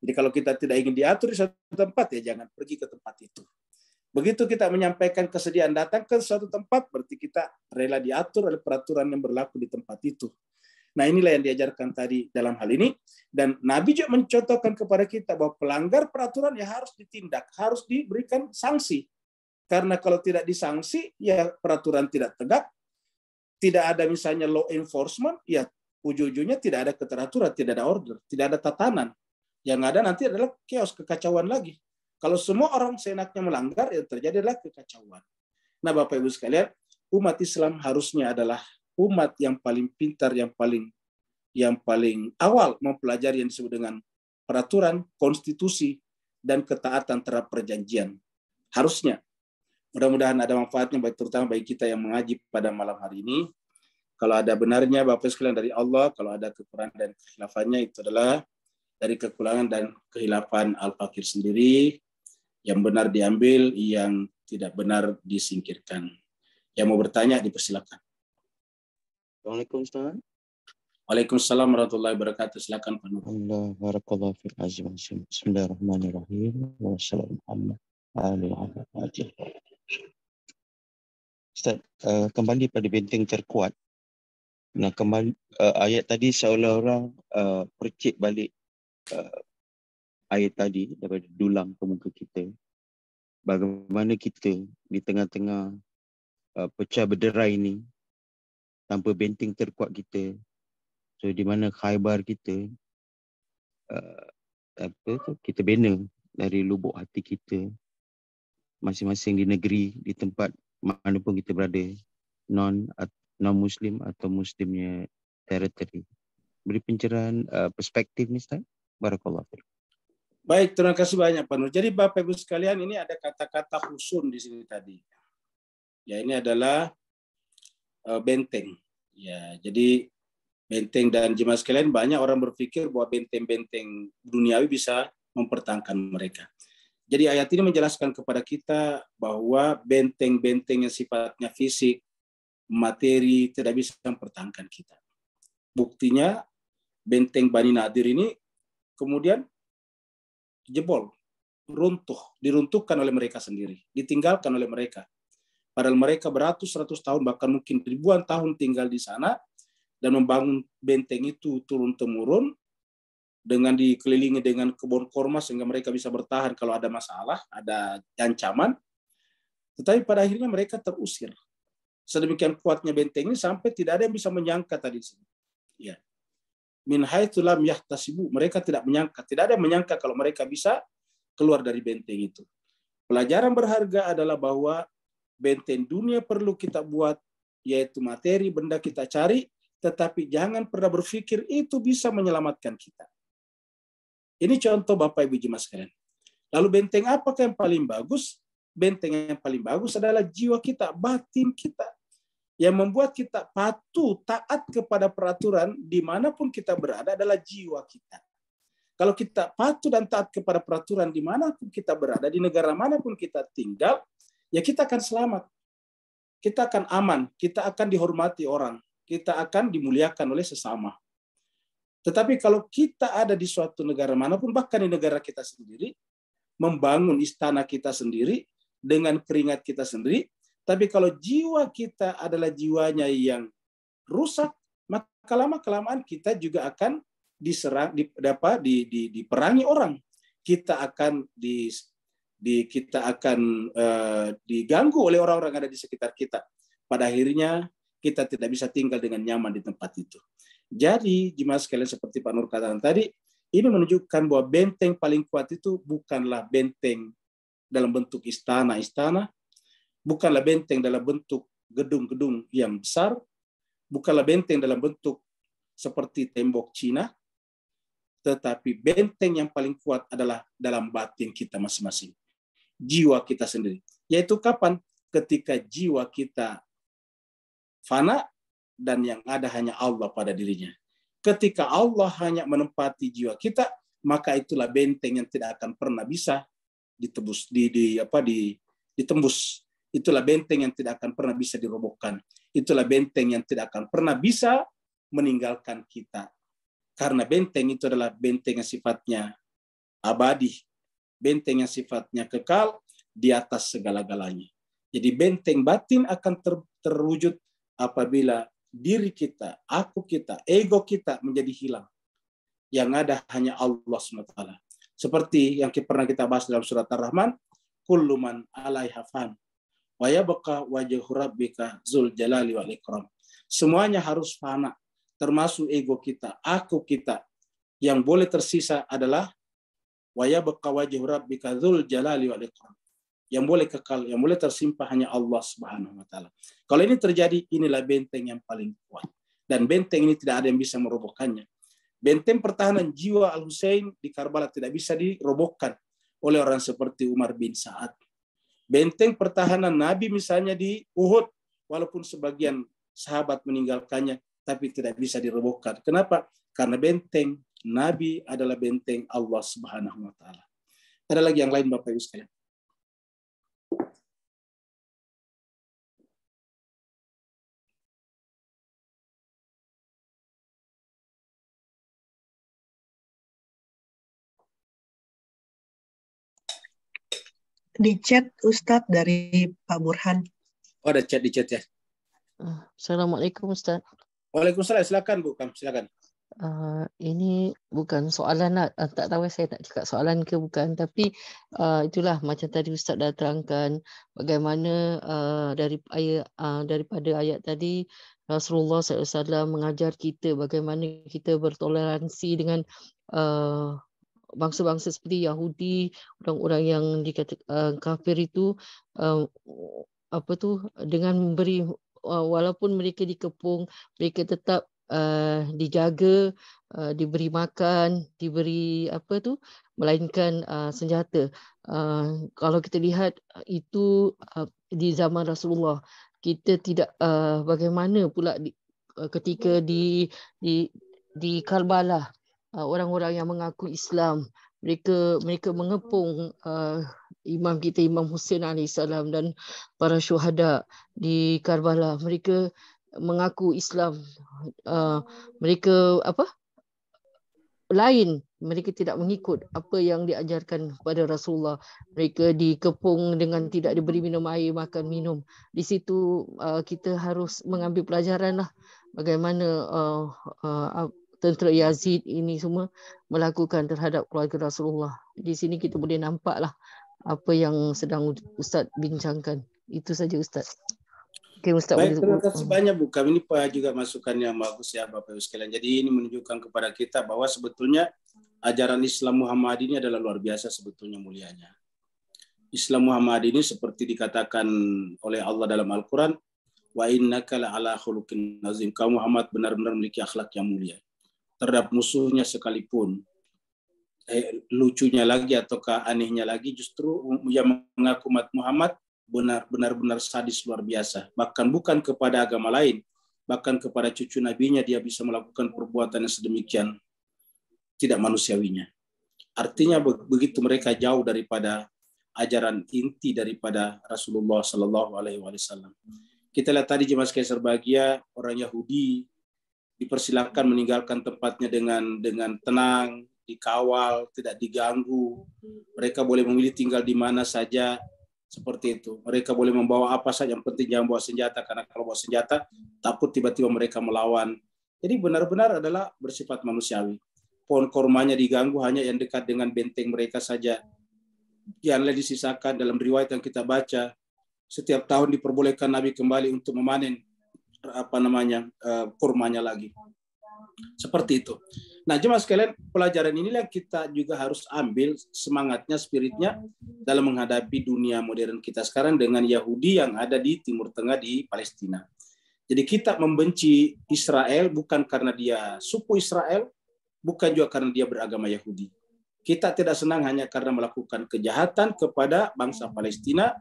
Jadi kalau kita tidak ingin diatur di suatu tempat, ya jangan pergi ke tempat itu. Begitu kita menyampaikan kesediaan datang ke suatu tempat, berarti kita rela diatur oleh peraturan yang berlaku di tempat itu. Nah inilah yang diajarkan tadi dalam hal ini. Dan Nabi juga mencontohkan kepada kita bahwa pelanggar peraturan ya harus ditindak, harus diberikan sanksi. Karena kalau tidak disanksi, ya peraturan tidak tegak, tidak ada misalnya law enforcement, ya ujung-ujungnya tidak ada keteraturan, tidak ada order, tidak ada tatanan. Yang ada nanti adalah chaos, kekacauan lagi. Kalau semua orang seenaknya melanggar, yang terjadi adalah kekacauan. Nah, Bapak Ibu sekalian, umat Islam harusnya adalah umat yang paling pintar, yang paling yang paling awal mempelajari yang disebut dengan peraturan, konstitusi, dan ketaatan terhadap perjanjian. Harusnya Mudah-mudahan ada manfaatnya baik terutama bagi kita yang mengaji pada malam hari ini. Kalau ada benarnya Bapak sekalian dari Allah, kalau ada kekurangan dan kehilafannya itu adalah dari kekurangan dan kehilafan Al-Fakir sendiri. Yang benar diambil, yang tidak benar disingkirkan. Yang mau bertanya dipersilakan. Assalamualaikum Waalaikumsalam warahmatullahi wabarakatuh. Silakan Pak Nur. fil Bismillahirrahmanirrahim. Wassalamualaikum warahmatullahi wabarakatuh. Ustaz, uh, kembali pada benteng terkuat. Nah, kembali, uh, ayat tadi seolah orang uh, percik balik uh, ayat tadi daripada dulang ke muka kita. Bagaimana kita di tengah-tengah uh, pecah berderai ini tanpa benteng terkuat kita. So di mana khaybar kita uh, apa tu, kita bina dari lubuk hati kita masing-masing di negeri, di tempat mana pun kita berada, non non muslim atau muslimnya territory. Beri pencerahan uh, perspektif ni Ustaz. barakallah Baik, terima kasih banyak Pak Nur. Jadi Bapak Ibu sekalian ini ada kata-kata husun di sini tadi. Ya ini adalah uh, benteng. Ya, jadi benteng dan jemaah sekalian banyak orang berpikir bahwa benteng-benteng duniawi bisa mempertahankan mereka. Jadi ayat ini menjelaskan kepada kita bahwa benteng-benteng yang sifatnya fisik, materi tidak bisa mempertahankan kita. Buktinya benteng Bani Nadir ini kemudian jebol, runtuh, diruntuhkan oleh mereka sendiri, ditinggalkan oleh mereka. Padahal mereka beratus-ratus tahun, bahkan mungkin ribuan tahun tinggal di sana, dan membangun benteng itu turun-temurun, dengan dikelilingi dengan kebun korma sehingga mereka bisa bertahan kalau ada masalah, ada ancaman. Tetapi pada akhirnya mereka terusir. Sedemikian kuatnya benteng ini sampai tidak ada yang bisa menyangka tadi sini. Ya. Min haitulam yahtasibu. Mereka tidak menyangka. Tidak ada yang menyangka kalau mereka bisa keluar dari benteng itu. Pelajaran berharga adalah bahwa benteng dunia perlu kita buat, yaitu materi, benda kita cari, tetapi jangan pernah berpikir itu bisa menyelamatkan kita ini contoh Bapak Ibu Jemaah sekalian. Lalu benteng apakah yang paling bagus? Benteng yang paling bagus adalah jiwa kita, batin kita. Yang membuat kita patuh, taat kepada peraturan dimanapun kita berada adalah jiwa kita. Kalau kita patuh dan taat kepada peraturan dimanapun kita berada, di negara manapun kita tinggal, ya kita akan selamat. Kita akan aman, kita akan dihormati orang, kita akan dimuliakan oleh sesama. Tetapi kalau kita ada di suatu negara manapun, bahkan di negara kita sendiri, membangun istana kita sendiri dengan keringat kita sendiri, tapi kalau jiwa kita adalah jiwanya yang rusak, maka lama-kelamaan kita juga akan diserang, di, apa, di, di, diperangi orang. Kita akan di, di kita akan uh, diganggu oleh orang-orang yang ada di sekitar kita. Pada akhirnya kita tidak bisa tinggal dengan nyaman di tempat itu. Jadi, jemaah sekalian seperti Pak Nur katakan tadi, ini menunjukkan bahwa benteng paling kuat itu bukanlah benteng dalam bentuk istana-istana, bukanlah benteng dalam bentuk gedung-gedung yang besar, bukanlah benteng dalam bentuk seperti tembok Cina, tetapi benteng yang paling kuat adalah dalam batin kita masing-masing, jiwa kita sendiri. Yaitu kapan? Ketika jiwa kita fana, dan yang ada hanya Allah pada dirinya. Ketika Allah hanya menempati jiwa kita, maka itulah benteng yang tidak akan pernah bisa ditebus di, di apa di ditembus. Itulah benteng yang tidak akan pernah bisa dirobohkan. Itulah benteng yang tidak akan pernah bisa meninggalkan kita. Karena benteng itu adalah benteng yang sifatnya abadi, benteng yang sifatnya kekal di atas segala-galanya. Jadi benteng batin akan ter, terwujud apabila diri kita, aku kita, ego kita menjadi hilang. Yang ada hanya Allah SWT. Seperti yang pernah kita bahas dalam surat Ar-Rahman, kulluman man alaiha fan wa beka rabbika zul jalali wal ikram. Semuanya harus fana, termasuk ego kita, aku kita. Yang boleh tersisa adalah waya beka wajah rabbika zul jalali wal ikram. Yang boleh kekal, yang boleh tersimpan hanya Allah Subhanahu wa taala. Kalau ini terjadi, inilah benteng yang paling kuat. Dan benteng ini tidak ada yang bisa merobohkannya. Benteng pertahanan jiwa Al-Husain di Karbala tidak bisa dirobohkan oleh orang seperti Umar bin Sa'ad. Benteng pertahanan Nabi misalnya di Uhud, walaupun sebagian sahabat meninggalkannya, tapi tidak bisa dirobohkan. Kenapa? Karena benteng Nabi adalah benteng Allah Subhanahu wa taala. Ada lagi yang lain Bapak Ibu sekalian? di chat Ustadz dari Pak Burhan. Oh, ada chat di chat ya. Ah, Assalamualaikum Ustaz. Waalaikumsalam. Silakan Bu Kam, silakan. Uh, ini bukan soalan nak uh, ah, tak tahu saya nak cakap soalan ke bukan tapi uh, itulah macam tadi ustaz dah terangkan bagaimana uh, dari ayat uh, daripada ayat tadi Rasulullah SAW mengajar kita bagaimana kita bertoleransi dengan uh, bangsa-bangsa seperti Yahudi, orang-orang yang dikatakan uh, eh, kafir itu uh, apa tu dengan memberi uh, walaupun mereka dikepung, mereka tetap uh, dijaga, uh, diberi makan, diberi apa tu melainkan uh, senjata. Uh, kalau kita lihat itu uh, di zaman Rasulullah, kita tidak uh, bagaimana pula di, uh, ketika di di di Karbala Uh, orang-orang yang mengaku Islam mereka mereka mengepung uh, imam kita imam Hussein alaihi salam dan para syuhada di Karbala mereka mengaku Islam uh, mereka apa lain mereka tidak mengikut apa yang diajarkan kepada Rasulullah mereka dikepung dengan tidak diberi minum air makan minum di situ uh, kita harus mengambil pelajaranlah bagaimana uh, uh, tentera Yazid ini semua melakukan terhadap keluarga Rasulullah. Di sini kita boleh nampaklah apa yang sedang Ustaz bincangkan. Itu saja Ustaz. Okay, Ustaz Baik, terima kasih banyak Bu. Kami ini juga masukan yang bagus ya Bapak Ibu sekalian. Jadi ini menunjukkan kepada kita bahwa sebetulnya ajaran Islam Muhammad ini adalah luar biasa sebetulnya mulianya. Islam Muhammad ini seperti dikatakan oleh Allah dalam Al-Quran, wa innaka la ala khuluqin nazim. Kamu Muhammad benar-benar memiliki akhlak yang mulia terhadap musuhnya sekalipun. Eh, lucunya lagi ataukah anehnya lagi justru yang mengaku Muhammad benar-benar sadis luar biasa. Bahkan bukan kepada agama lain, bahkan kepada cucu nabinya dia bisa melakukan perbuatan yang sedemikian tidak manusiawinya. Artinya begitu mereka jauh daripada ajaran inti daripada Rasulullah Shallallahu Alaihi Wasallam. Kita lihat tadi jemaah sekalian bahagia orang Yahudi dipersilakan meninggalkan tempatnya dengan dengan tenang, dikawal, tidak diganggu. Mereka boleh memilih tinggal di mana saja seperti itu. Mereka boleh membawa apa saja, yang penting jangan bawa senjata karena kalau bawa senjata takut tiba-tiba mereka melawan. Jadi benar-benar adalah bersifat manusiawi. Pohon kormanya diganggu hanya yang dekat dengan benteng mereka saja. Yang lain disisakan dalam riwayat yang kita baca, setiap tahun diperbolehkan Nabi kembali untuk memanen apa namanya eh, kurmanya lagi. Seperti itu. Nah, cuma sekalian, pelajaran inilah kita juga harus ambil semangatnya, spiritnya dalam menghadapi dunia modern kita sekarang dengan Yahudi yang ada di Timur Tengah di Palestina. Jadi kita membenci Israel bukan karena dia suku Israel, bukan juga karena dia beragama Yahudi. Kita tidak senang hanya karena melakukan kejahatan kepada bangsa Palestina,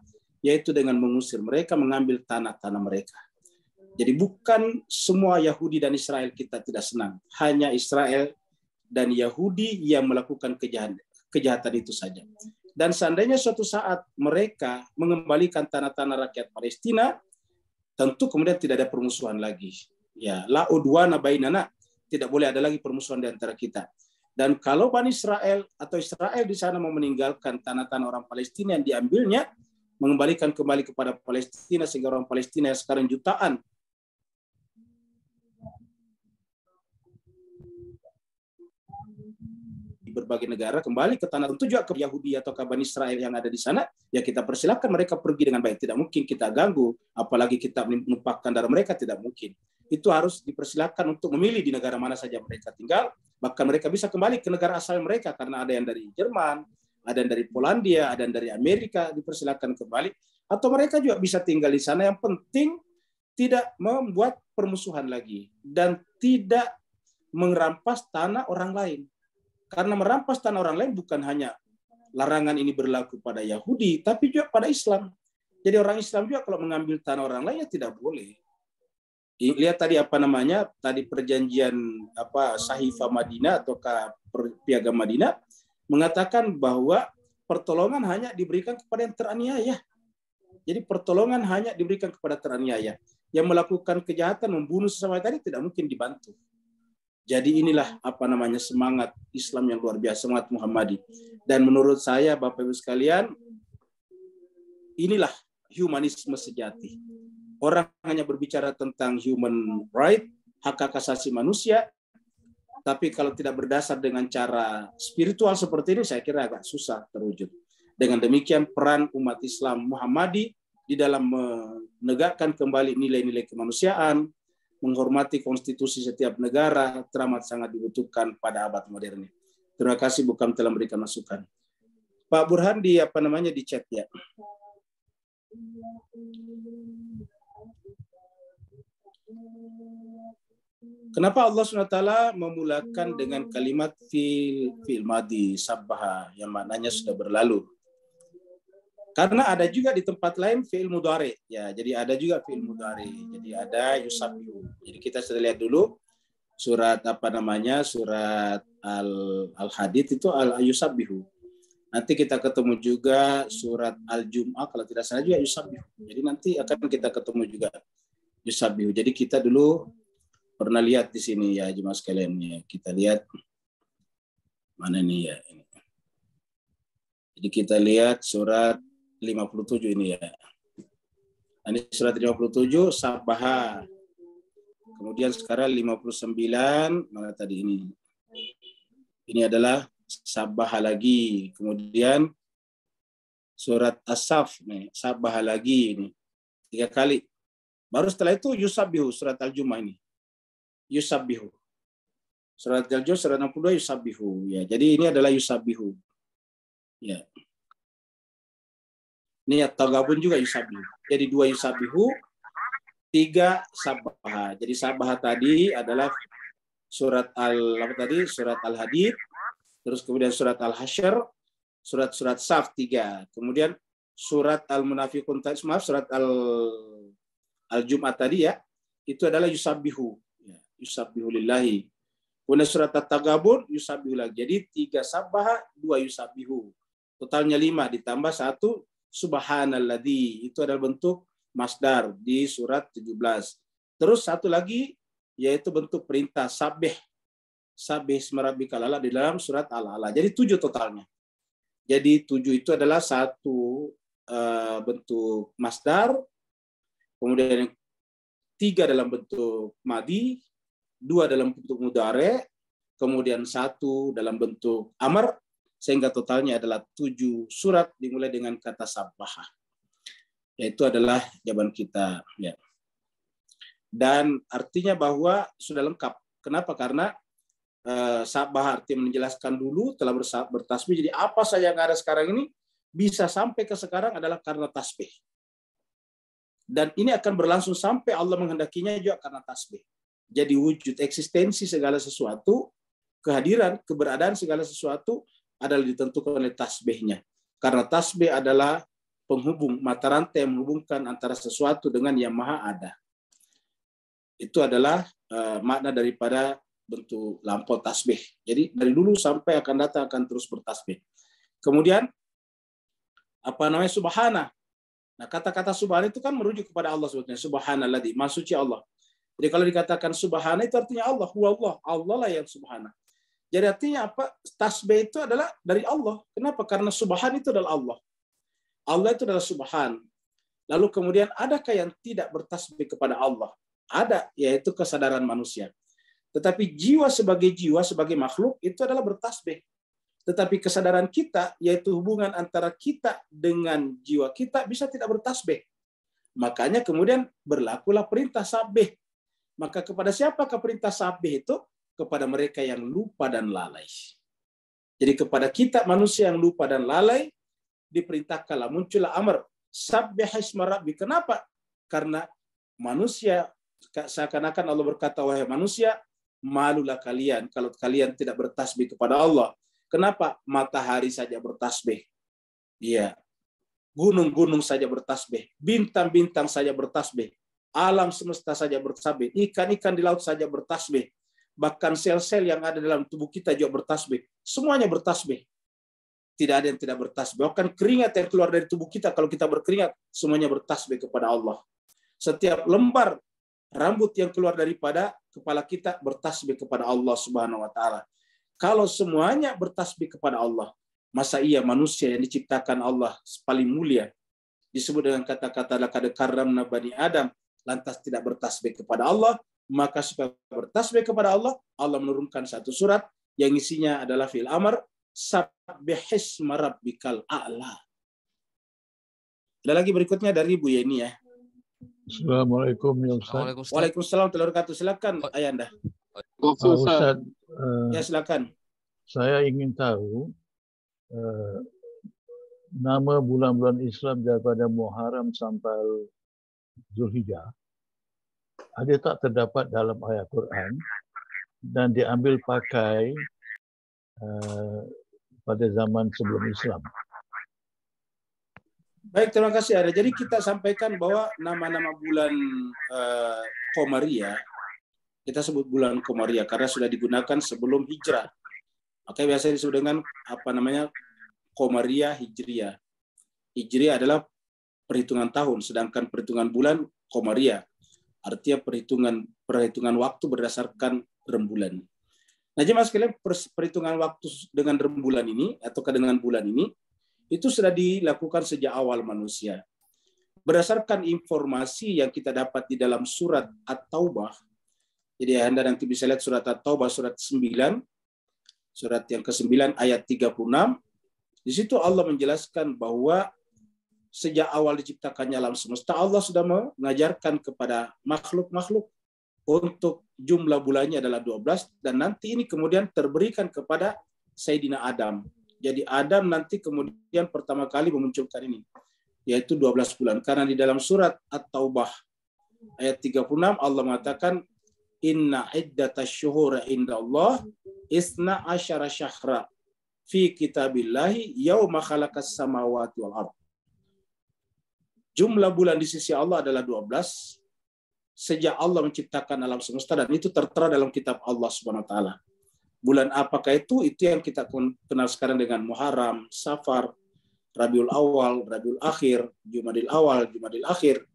yaitu dengan mengusir mereka, mengambil tanah-tanah mereka. Jadi bukan semua Yahudi dan Israel kita tidak senang. Hanya Israel dan Yahudi yang melakukan kejahatan, itu saja. Dan seandainya suatu saat mereka mengembalikan tanah-tanah rakyat Palestina, tentu kemudian tidak ada permusuhan lagi. Ya, la udwana bainana, tidak boleh ada lagi permusuhan di antara kita. Dan kalau Bani Israel atau Israel di sana mau meninggalkan tanah-tanah orang Palestina yang diambilnya, mengembalikan kembali kepada Palestina sehingga orang Palestina yang sekarang jutaan berbagai negara kembali ke tanah tentu juga ke Yahudi atau ke Bani Israel yang ada di sana ya kita persilahkan mereka pergi dengan baik tidak mungkin kita ganggu apalagi kita menumpahkan darah mereka tidak mungkin itu harus dipersilahkan untuk memilih di negara mana saja mereka tinggal bahkan mereka bisa kembali ke negara asal mereka karena ada yang dari Jerman ada yang dari Polandia ada yang dari Amerika dipersilahkan kembali atau mereka juga bisa tinggal di sana yang penting tidak membuat permusuhan lagi dan tidak merampas tanah orang lain. Karena merampas tanah orang lain bukan hanya larangan ini berlaku pada Yahudi, tapi juga pada Islam. Jadi orang Islam juga kalau mengambil tanah orang lain ya tidak boleh. Lihat tadi apa namanya, tadi perjanjian apa Sahifa Madinah atau Piagam Madinah mengatakan bahwa pertolongan hanya diberikan kepada yang teraniaya. Jadi pertolongan hanya diberikan kepada teraniaya. Yang melakukan kejahatan membunuh sesama tadi tidak mungkin dibantu. Jadi inilah apa namanya semangat Islam yang luar biasa, semangat Muhammadi. Dan menurut saya Bapak Ibu sekalian, inilah humanisme sejati. Orang hanya berbicara tentang human right, hak hak asasi manusia, tapi kalau tidak berdasar dengan cara spiritual seperti ini, saya kira agak susah terwujud. Dengan demikian peran umat Islam Muhammadi di dalam menegakkan kembali nilai-nilai kemanusiaan, menghormati konstitusi setiap negara teramat sangat dibutuhkan pada abad modern. Terima kasih Bukam telah memberikan masukan. Pak Burhan di apa namanya di chat ya. Kenapa Allah SWT memulakan dengan kalimat fil fil madi sabbaha yang maknanya sudah berlalu? Karena ada juga di tempat lain fi'il mudhari. Ya, jadi ada juga fi'il mudhari. Jadi ada yusabihu. Jadi kita sudah lihat dulu surat apa namanya? Surat Al Al Hadid itu al yusabihu. Nanti kita ketemu juga surat Al Jum'ah kalau tidak salah juga yusabihu. Jadi nanti akan kita ketemu juga yusabihu. Jadi kita dulu pernah lihat di sini ya jemaah sekalian ya. Kita lihat mana nih ya ini. Jadi kita lihat surat 57 ini ya. Ini surat 57 Sabaha. Kemudian sekarang 59 mana tadi ini? Ini adalah Sabaha lagi. Kemudian surat Asaf nih, Sabaha lagi ini. Tiga kali. Baru setelah itu Yusabihu surat al jum'ah ini. Yusabihu. Surat al jum'ah surat 62 Yusabihu ya. Jadi ini adalah Yusabihu. Ya. Niat tagabun juga yusabihu. Jadi dua yusabihu, tiga sabah. Jadi sabah tadi adalah surat al apa tadi surat al hadid terus kemudian surat al hasyr surat-surat saf tiga kemudian surat al munafiqun maaf surat al al jumat tadi ya itu adalah yusabihu ya, yusabihu lillahi Kemudian surat At-Tagabun, Yusabihu lagi. Jadi tiga sabah, dua Yusabihu. Totalnya lima, ditambah satu subhanalladzi itu adalah bentuk masdar di surat 17. Terus satu lagi yaitu bentuk perintah sabih sabih smarabi kalala di dalam surat al-ala. Jadi tujuh totalnya. Jadi tujuh itu adalah satu uh, bentuk masdar, kemudian tiga dalam bentuk madi, dua dalam bentuk mudare, kemudian satu dalam bentuk amar, sehingga totalnya adalah tujuh surat dimulai dengan kata sabbaha. Yaitu adalah jawaban kita. Ya. Dan artinya bahwa sudah lengkap. Kenapa? Karena eh, sabbaha arti menjelaskan dulu telah bertasbih. Jadi apa saja yang ada sekarang ini bisa sampai ke sekarang adalah karena tasbih. Dan ini akan berlangsung sampai Allah menghendakinya juga karena tasbih. Jadi wujud eksistensi segala sesuatu, kehadiran, keberadaan segala sesuatu adalah ditentukan oleh tasbihnya. Karena tasbih adalah penghubung, mata rantai yang menghubungkan antara sesuatu dengan yang maha ada. Itu adalah uh, makna daripada bentuk lampau tasbih. Jadi dari dulu sampai akan datang akan terus bertasbih. Kemudian apa namanya subhana. Nah, kata-kata subhana itu kan merujuk kepada Allah sebetulnya. subhana maha maksudnya Allah. Jadi kalau dikatakan subhana itu artinya Allah, huwa Allah. Allah lah yang subhana. Jadi artinya apa? Tasbih itu adalah dari Allah. Kenapa? Karena subhan itu adalah Allah. Allah itu adalah subhan. Lalu kemudian adakah yang tidak bertasbih kepada Allah? Ada, yaitu kesadaran manusia. Tetapi jiwa sebagai jiwa, sebagai makhluk, itu adalah bertasbih. Tetapi kesadaran kita, yaitu hubungan antara kita dengan jiwa kita, bisa tidak bertasbih. Makanya kemudian berlakulah perintah sabih. Maka kepada siapakah perintah sabih itu? kepada mereka yang lupa dan lalai. Jadi kepada kita manusia yang lupa dan lalai diperintahkanlah muncullah amar rabbi. Kenapa? Karena manusia seakan-akan Allah berkata wahai manusia malulah kalian kalau kalian tidak bertasbih kepada Allah. Kenapa? Matahari saja bertasbih. Iya. Gunung-gunung saja bertasbih, bintang-bintang saja bertasbih, alam semesta saja bertasbih, ikan-ikan di laut saja bertasbih, bahkan sel-sel yang ada dalam tubuh kita juga bertasbih. Semuanya bertasbih. Tidak ada yang tidak bertasbih. Bahkan keringat yang keluar dari tubuh kita kalau kita berkeringat, semuanya bertasbih kepada Allah. Setiap lembar rambut yang keluar daripada kepala kita bertasbih kepada Allah Subhanahu wa taala. Kalau semuanya bertasbih kepada Allah, masa iya manusia yang diciptakan Allah paling mulia disebut dengan kata-kata laka karramna bani Adam lantas tidak bertasbih kepada Allah maka supaya bertasbih kepada Allah, Allah menurunkan satu surat yang isinya adalah fil amr sabbihis marabbikal a'la. Ada lagi berikutnya dari Bu Yeni ya. Assalamualaikum ya Ustaz. Waalaikumsalam katu. Silakan Ayanda. Oh, oh Ustaz. Uh, ya silakan. Saya ingin tahu uh, nama bulan-bulan Islam daripada Muharram sampai Zulhijjah ada tak terdapat dalam ayat Quran dan diambil pakai uh, pada zaman sebelum Islam. Baik, terima kasih Ada. Jadi kita sampaikan bahwa nama-nama bulan uh, eh, Komaria, kita sebut bulan Komaria karena sudah digunakan sebelum hijrah. Oke biasanya disebut dengan apa namanya Komaria Hijriah. Hijriah adalah perhitungan tahun, sedangkan perhitungan bulan Komaria. Artinya perhitungan perhitungan waktu berdasarkan rembulan. Nah, jemaah sekalian, perhitungan waktu dengan rembulan ini atau dengan bulan ini itu sudah dilakukan sejak awal manusia. Berdasarkan informasi yang kita dapat di dalam surat At-Taubah, jadi Anda nanti bisa lihat surat At-Taubah surat 9, surat yang ke-9 ayat 36, di situ Allah menjelaskan bahwa sejak awal diciptakannya alam semesta, Allah sudah mengajarkan kepada makhluk-makhluk untuk jumlah bulannya adalah 12 dan nanti ini kemudian terberikan kepada Sayyidina Adam. Jadi Adam nanti kemudian pertama kali memunculkan ini yaitu 12 bulan karena di dalam surat At-Taubah ayat 36 Allah mengatakan inna iddatasy-syuhura indallah isna asyara syahra fi kitabillahi yauma khalaqas samawati wal ardh Jumlah bulan di sisi Allah adalah 12 sejak Allah menciptakan alam semesta dan itu tertera dalam kitab Allah Subhanahu wa taala. Bulan apakah itu? Itu yang kita kenal sekarang dengan Muharram, Safar, Rabiul Awal, Rabiul Akhir, Jumadil Awal, Jumadil Akhir.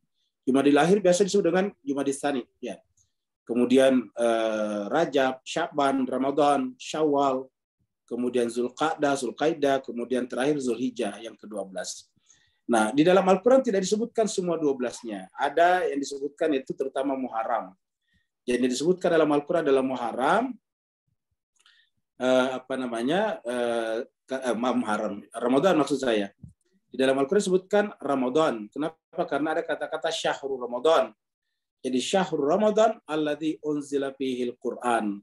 Jumadil Akhir biasa disebut dengan Jumadil Tsani, ya. Kemudian eh, Rajab, Syaban, Ramadan, Syawal, kemudian Zulqa'dah, Zulkaida kemudian terakhir Zulhijjah yang ke-12. Nah, di dalam Al-Quran tidak disebutkan semua 12-nya. Ada yang disebutkan itu terutama Muharram. Jadi disebutkan dalam Al-Quran adalah Muharram, eh, apa namanya, eh, eh, Muharram, Ramadan maksud saya. Di dalam Al-Quran disebutkan Ramadan. Kenapa? Karena ada kata-kata syahrul Ramadan. Jadi syahrul Ramadan alladhi unzila fihil Quran.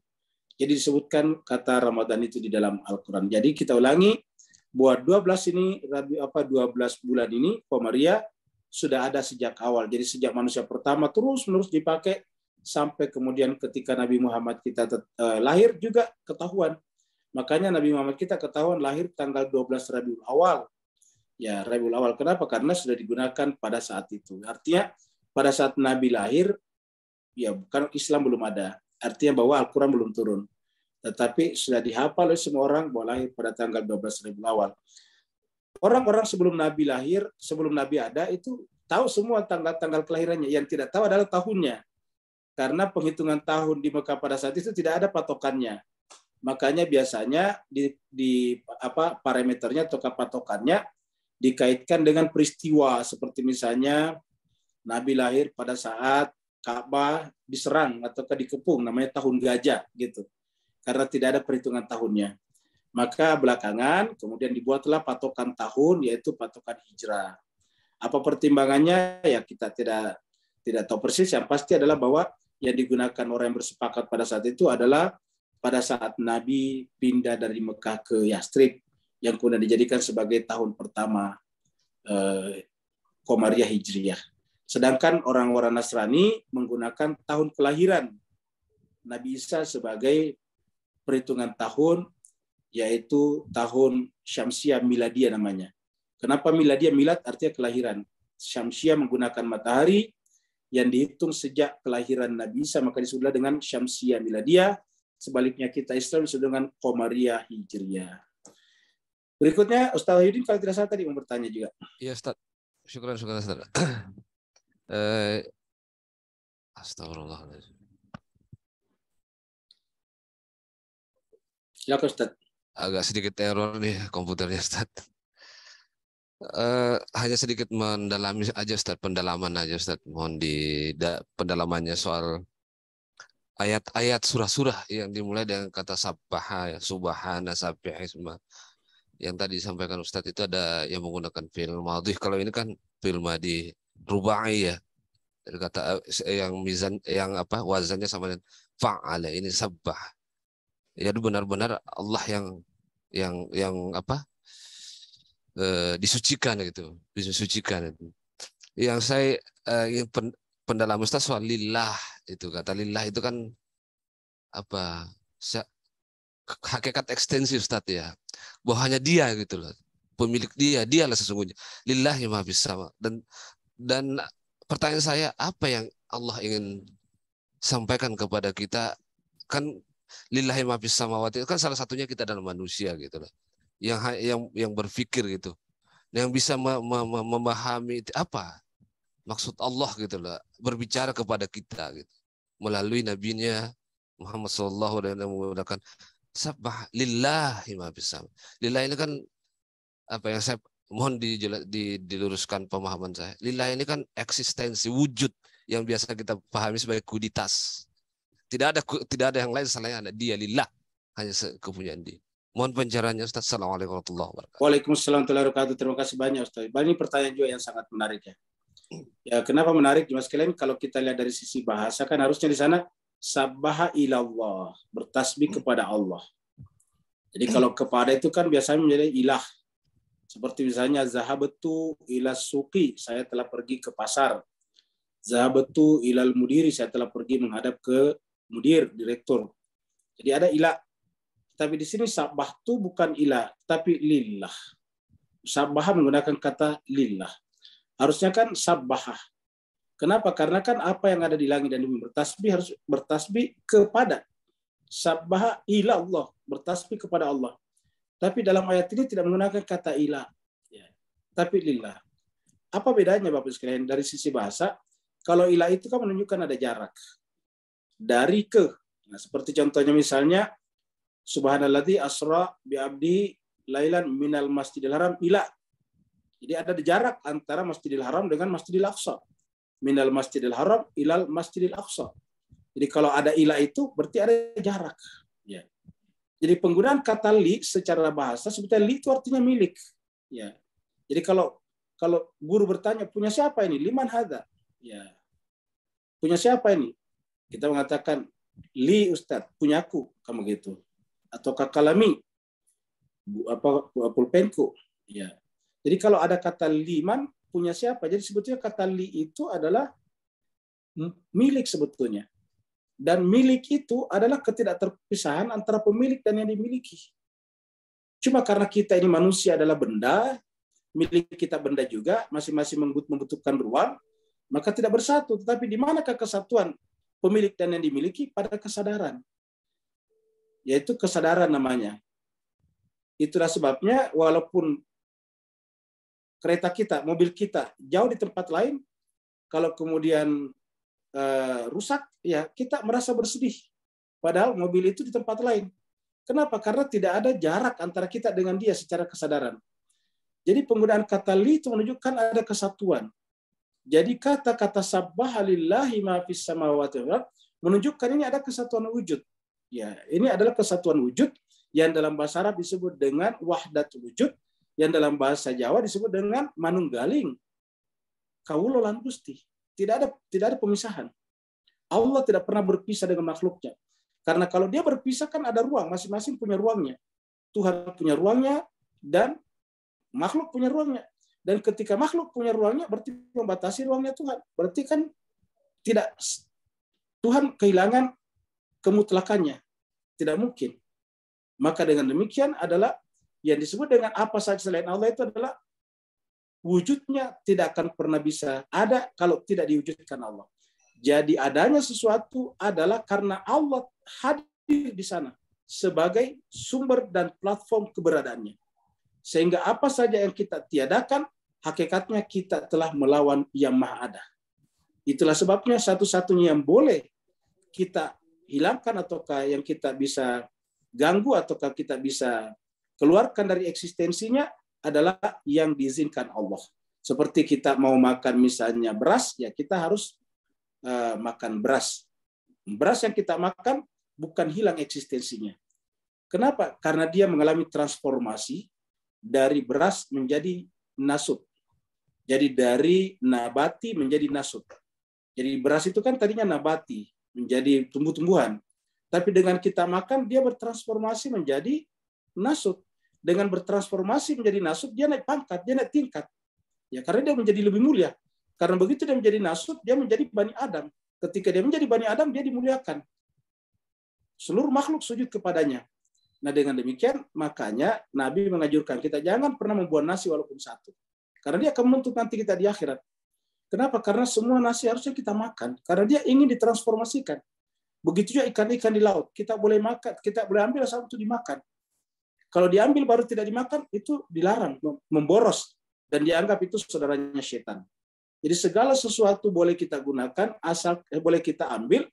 Jadi disebutkan kata Ramadan itu di dalam Al-Quran. Jadi kita ulangi, buat 12 ini apa 12 bulan ini Komaria sudah ada sejak awal. Jadi sejak manusia pertama terus-menerus dipakai sampai kemudian ketika Nabi Muhammad kita eh, lahir juga ketahuan. Makanya Nabi Muhammad kita ketahuan lahir tanggal 12 Rabiul Awal. Ya, Rabiul Awal. Kenapa? Karena sudah digunakan pada saat itu. Artinya pada saat Nabi lahir ya bukan Islam belum ada. Artinya bahwa Al-Qur'an belum turun tetapi sudah dihafal oleh semua orang bahwa pada tanggal 12 Rabiul Awal. Orang-orang sebelum Nabi lahir, sebelum Nabi ada itu tahu semua tanggal-tanggal kelahirannya. Yang tidak tahu adalah tahunnya. Karena penghitungan tahun di Mekah pada saat itu tidak ada patokannya. Makanya biasanya di, di apa parameternya atau patokannya dikaitkan dengan peristiwa seperti misalnya Nabi lahir pada saat Ka'bah diserang atau dikepung namanya tahun gajah gitu karena tidak ada perhitungan tahunnya. Maka belakangan kemudian dibuatlah patokan tahun yaitu patokan hijrah. Apa pertimbangannya ya kita tidak tidak tahu persis yang pasti adalah bahwa yang digunakan orang yang bersepakat pada saat itu adalah pada saat Nabi pindah dari Mekah ke Yastrib yang kemudian dijadikan sebagai tahun pertama eh, Komariah Hijriah. Sedangkan orang-orang Nasrani menggunakan tahun kelahiran Nabi Isa sebagai perhitungan tahun yaitu tahun Syamsiah Miladia namanya. Kenapa Miladia? Milad artinya kelahiran. Syamsiah menggunakan matahari yang dihitung sejak kelahiran Nabi Isa, maka disebutlah dengan Syamsiah Miladia. Sebaliknya kita Islam disebut dengan Komariah Hijriah. Berikutnya Ustaz Yudin kalau tidak salah tadi mau bertanya juga. Iya Ustaz. Syukur syukuran Ustaz. eh, Astagfirullahaladzim. Silakan Ustaz. Agak sedikit error nih komputernya Ustaz. Uh, hanya sedikit mendalami aja Ustaz, pendalaman aja Ustaz. Mohon di da, pendalamannya soal ayat-ayat surah-surah yang dimulai dengan kata sabbaha, ya, subhana, sabbihisma. Yang tadi disampaikan Ustadz itu ada yang menggunakan film madhi. Kalau ini kan film di rubai ya. Dari kata eh, yang mizan yang apa wazannya sama dengan fa'ala ini sabbah ya benar-benar Allah yang yang yang apa e, disucikan gitu disucikan gitu. yang saya e, yang pen, pendalam ustaz soal lillah itu kata lillah itu kan apa saya, hakikat ekstensi ustaz ya bahwa hanya dia gitu loh pemilik dia dialah sesungguhnya lillah yang maha sama dan dan pertanyaan saya apa yang Allah ingin sampaikan kepada kita kan lillahi ma fis samawati kan salah satunya kita adalah manusia gitu loh. Yang yang yang berpikir gitu. Yang bisa memahami apa maksud Allah gitu loh, berbicara kepada kita gitu. Melalui nabinya Muhammad sallallahu alaihi wasallam menggunakan sabah lillahi ma fis Lillah ini kan apa yang saya mohon di, di, diluruskan pemahaman saya. Lillah ini kan eksistensi, wujud yang biasa kita pahami sebagai kuditas. Tidak ada tidak ada yang lain selain dia lillah. Hanya kepunyaan dia. Mohon penjaranya Ustaz. Assalamualaikum warahmatullahi wabarakatuh. Waalaikumsalam warahmatullahi wabarakatuh. Terima kasih banyak Ustaz. Ini pertanyaan juga yang sangat menarik ya. Ya, kenapa menarik Mas kalian kalau kita lihat dari sisi bahasa kan harusnya di sana sabaha ilallah, bertasbih kepada Allah. Jadi kalau kepada itu kan biasanya menjadi ilah. Seperti misalnya zahabatu ilas suki, saya telah pergi ke pasar. zahabatu ilal mudiri, saya telah pergi menghadap ke mudir, direktur. Jadi ada ilah. Tapi di sini sabah itu bukan ilah, tapi lillah. Sabah menggunakan kata lillah. Harusnya kan sabah. Kenapa? Karena kan apa yang ada di langit dan bumi bertasbih harus bertasbih kepada sabah ilah Allah, bertasbih kepada Allah. Tapi dalam ayat ini tidak menggunakan kata ilah, ya. tapi lillah. Apa bedanya Bapak sekalian dari sisi bahasa? Kalau ilah itu kan menunjukkan ada jarak dari ke. Nah, seperti contohnya misalnya subhanallah asra bi abdi lailan minal masjidil haram ila. Jadi ada jarak antara Masjidil Haram dengan Masjidil Aqsa. Minal Masjidil Haram ilal Masjidil Aqsa. Jadi kalau ada ila itu berarti ada jarak. Ya. Jadi penggunaan kata li secara bahasa sebetulnya li itu artinya milik. Ya. Jadi kalau kalau guru bertanya punya siapa ini? Liman hada. Ya. Punya siapa ini? Kita mengatakan li Ustadz, punyaku kamu gitu. Atau kakalami bu apa pulpenku. Ya. Jadi kalau ada kata liman punya siapa? Jadi sebetulnya kata li itu adalah milik sebetulnya. Dan milik itu adalah ketidakterpisahan antara pemilik dan yang dimiliki. Cuma karena kita ini manusia adalah benda, milik kita benda juga, masing-masing membutuhkan ruang, maka tidak bersatu. Tetapi di manakah kesatuan pemilik dan yang dimiliki pada kesadaran. Yaitu kesadaran namanya. Itulah sebabnya walaupun kereta kita, mobil kita jauh di tempat lain, kalau kemudian uh, rusak, ya kita merasa bersedih. Padahal mobil itu di tempat lain. Kenapa? Karena tidak ada jarak antara kita dengan dia secara kesadaran. Jadi penggunaan kata li itu menunjukkan ada kesatuan. Jadi kata-kata sabah lillahi ma fis samawati menunjukkan ini ada kesatuan wujud. Ya, ini adalah kesatuan wujud yang dalam bahasa Arab disebut dengan wahdat wujud, yang dalam bahasa Jawa disebut dengan manunggaling. Kaulo Gusti. Tidak ada tidak ada pemisahan. Allah tidak pernah berpisah dengan makhluknya. Karena kalau dia berpisah kan ada ruang, masing-masing punya ruangnya. Tuhan punya ruangnya dan makhluk punya ruangnya. Dan ketika makhluk punya ruangnya, berarti membatasi ruangnya Tuhan. Berarti kan tidak Tuhan kehilangan kemutlakannya. Tidak mungkin. Maka dengan demikian adalah yang disebut dengan apa saja selain Allah itu adalah wujudnya tidak akan pernah bisa ada kalau tidak diwujudkan Allah. Jadi adanya sesuatu adalah karena Allah hadir di sana sebagai sumber dan platform keberadaannya. Sehingga apa saja yang kita tiadakan hakikatnya kita telah melawan yang maha ada. Itulah sebabnya satu-satunya yang boleh kita hilangkan ataukah yang kita bisa ganggu ataukah kita bisa keluarkan dari eksistensinya adalah yang diizinkan Allah. Seperti kita mau makan misalnya beras, ya kita harus uh, makan beras. Beras yang kita makan bukan hilang eksistensinya. Kenapa? Karena dia mengalami transformasi dari beras menjadi nasut. Jadi dari nabati menjadi nasut. Jadi beras itu kan tadinya nabati, menjadi tumbuh-tumbuhan. Tapi dengan kita makan, dia bertransformasi menjadi nasut. Dengan bertransformasi menjadi nasut, dia naik pangkat, dia naik tingkat. Ya, karena dia menjadi lebih mulia. Karena begitu dia menjadi nasut, dia menjadi Bani Adam. Ketika dia menjadi Bani Adam, dia dimuliakan. Seluruh makhluk sujud kepadanya. Nah dengan demikian, makanya Nabi mengajurkan kita jangan pernah membuat nasi walaupun satu. Karena dia akan menuntut nanti kita di akhirat. Kenapa? Karena semua nasi harusnya kita makan. Karena dia ingin ditransformasikan. Begitu juga ikan-ikan di laut. Kita boleh makan, kita boleh ambil asal itu dimakan. Kalau diambil baru tidak dimakan, itu dilarang, memboros. Dan dianggap itu saudaranya setan. Jadi segala sesuatu boleh kita gunakan, asal eh, boleh kita ambil,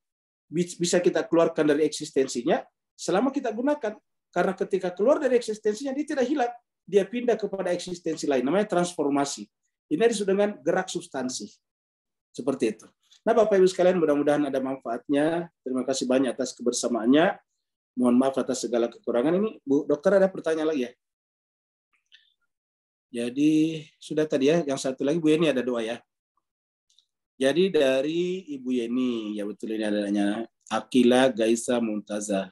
bisa kita keluarkan dari eksistensinya, selama kita gunakan. Karena ketika keluar dari eksistensinya, dia tidak hilang dia pindah kepada eksistensi lain, namanya transformasi. Ini disebut dengan gerak substansi. Seperti itu. Nah, Bapak Ibu sekalian, mudah-mudahan ada manfaatnya. Terima kasih banyak atas kebersamaannya. Mohon maaf atas segala kekurangan. Ini Bu Dokter ada pertanyaan lagi ya? Jadi sudah tadi ya, yang satu lagi Bu Yeni ada doa ya. Jadi dari Ibu Yeni, ya betul ini adanya Akila Gaisa Muntaza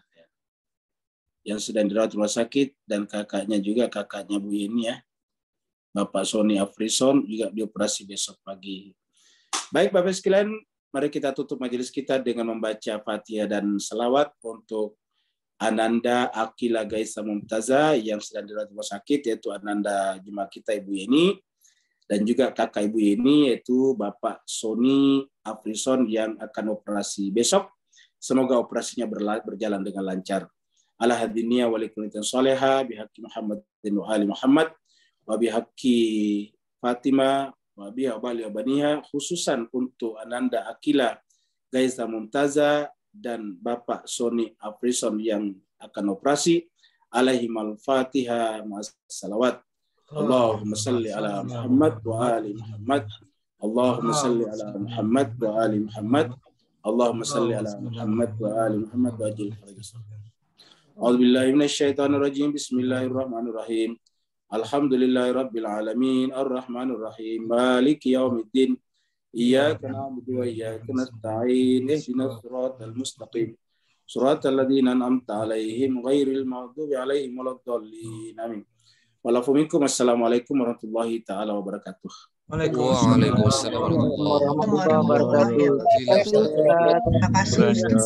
yang sedang dirawat rumah sakit dan kakaknya juga kakaknya Bu Yeni ya. Bapak Sony Afrison juga dioperasi besok pagi. Baik Bapak sekalian, mari kita tutup majelis kita dengan membaca Fatihah dan selawat untuk Ananda Akila Gaisa Mumtaza yang sedang dirawat rumah sakit yaitu Ananda jemaah kita Ibu Yeni dan juga kakak Ibu Yeni yaitu Bapak Sony Afrison yang akan operasi besok. Semoga operasinya berjalan dengan lancar. على هذه النية ولكل bihaki Muhammad ali Muhammad wa وبحق Fatima Wabiha Wabali Wabaniha khususan untuk Ananda Akila Gaisa Mumtaza dan Bapak Sony Aprison yang akan operasi alaihi mal fatiha salawat Allahumma salli ala Muhammad wa ali Muhammad Allahumma salli ala Muhammad wa ali Muhammad Allahumma salli ala Muhammad wa ali Muhammad wa ajil أعوذ بالله من الشيطان الرجيم بسم الله الرحمن الرحيم الحمد لله رب العالمين الرحمن الرحيم مالك يوم الدين إياك نعبد وإياك نستعين اهدنا الصراط المستقيم صراط الذين أنعمت عليهم غير المغضوب عليهم ولا الضالين آمين Walafu minkum. Assalamualaikum warahmatullahi taala wabarakatuh. Waalaikumsalam warahmatullahi wabarakatuh. Terima kasih.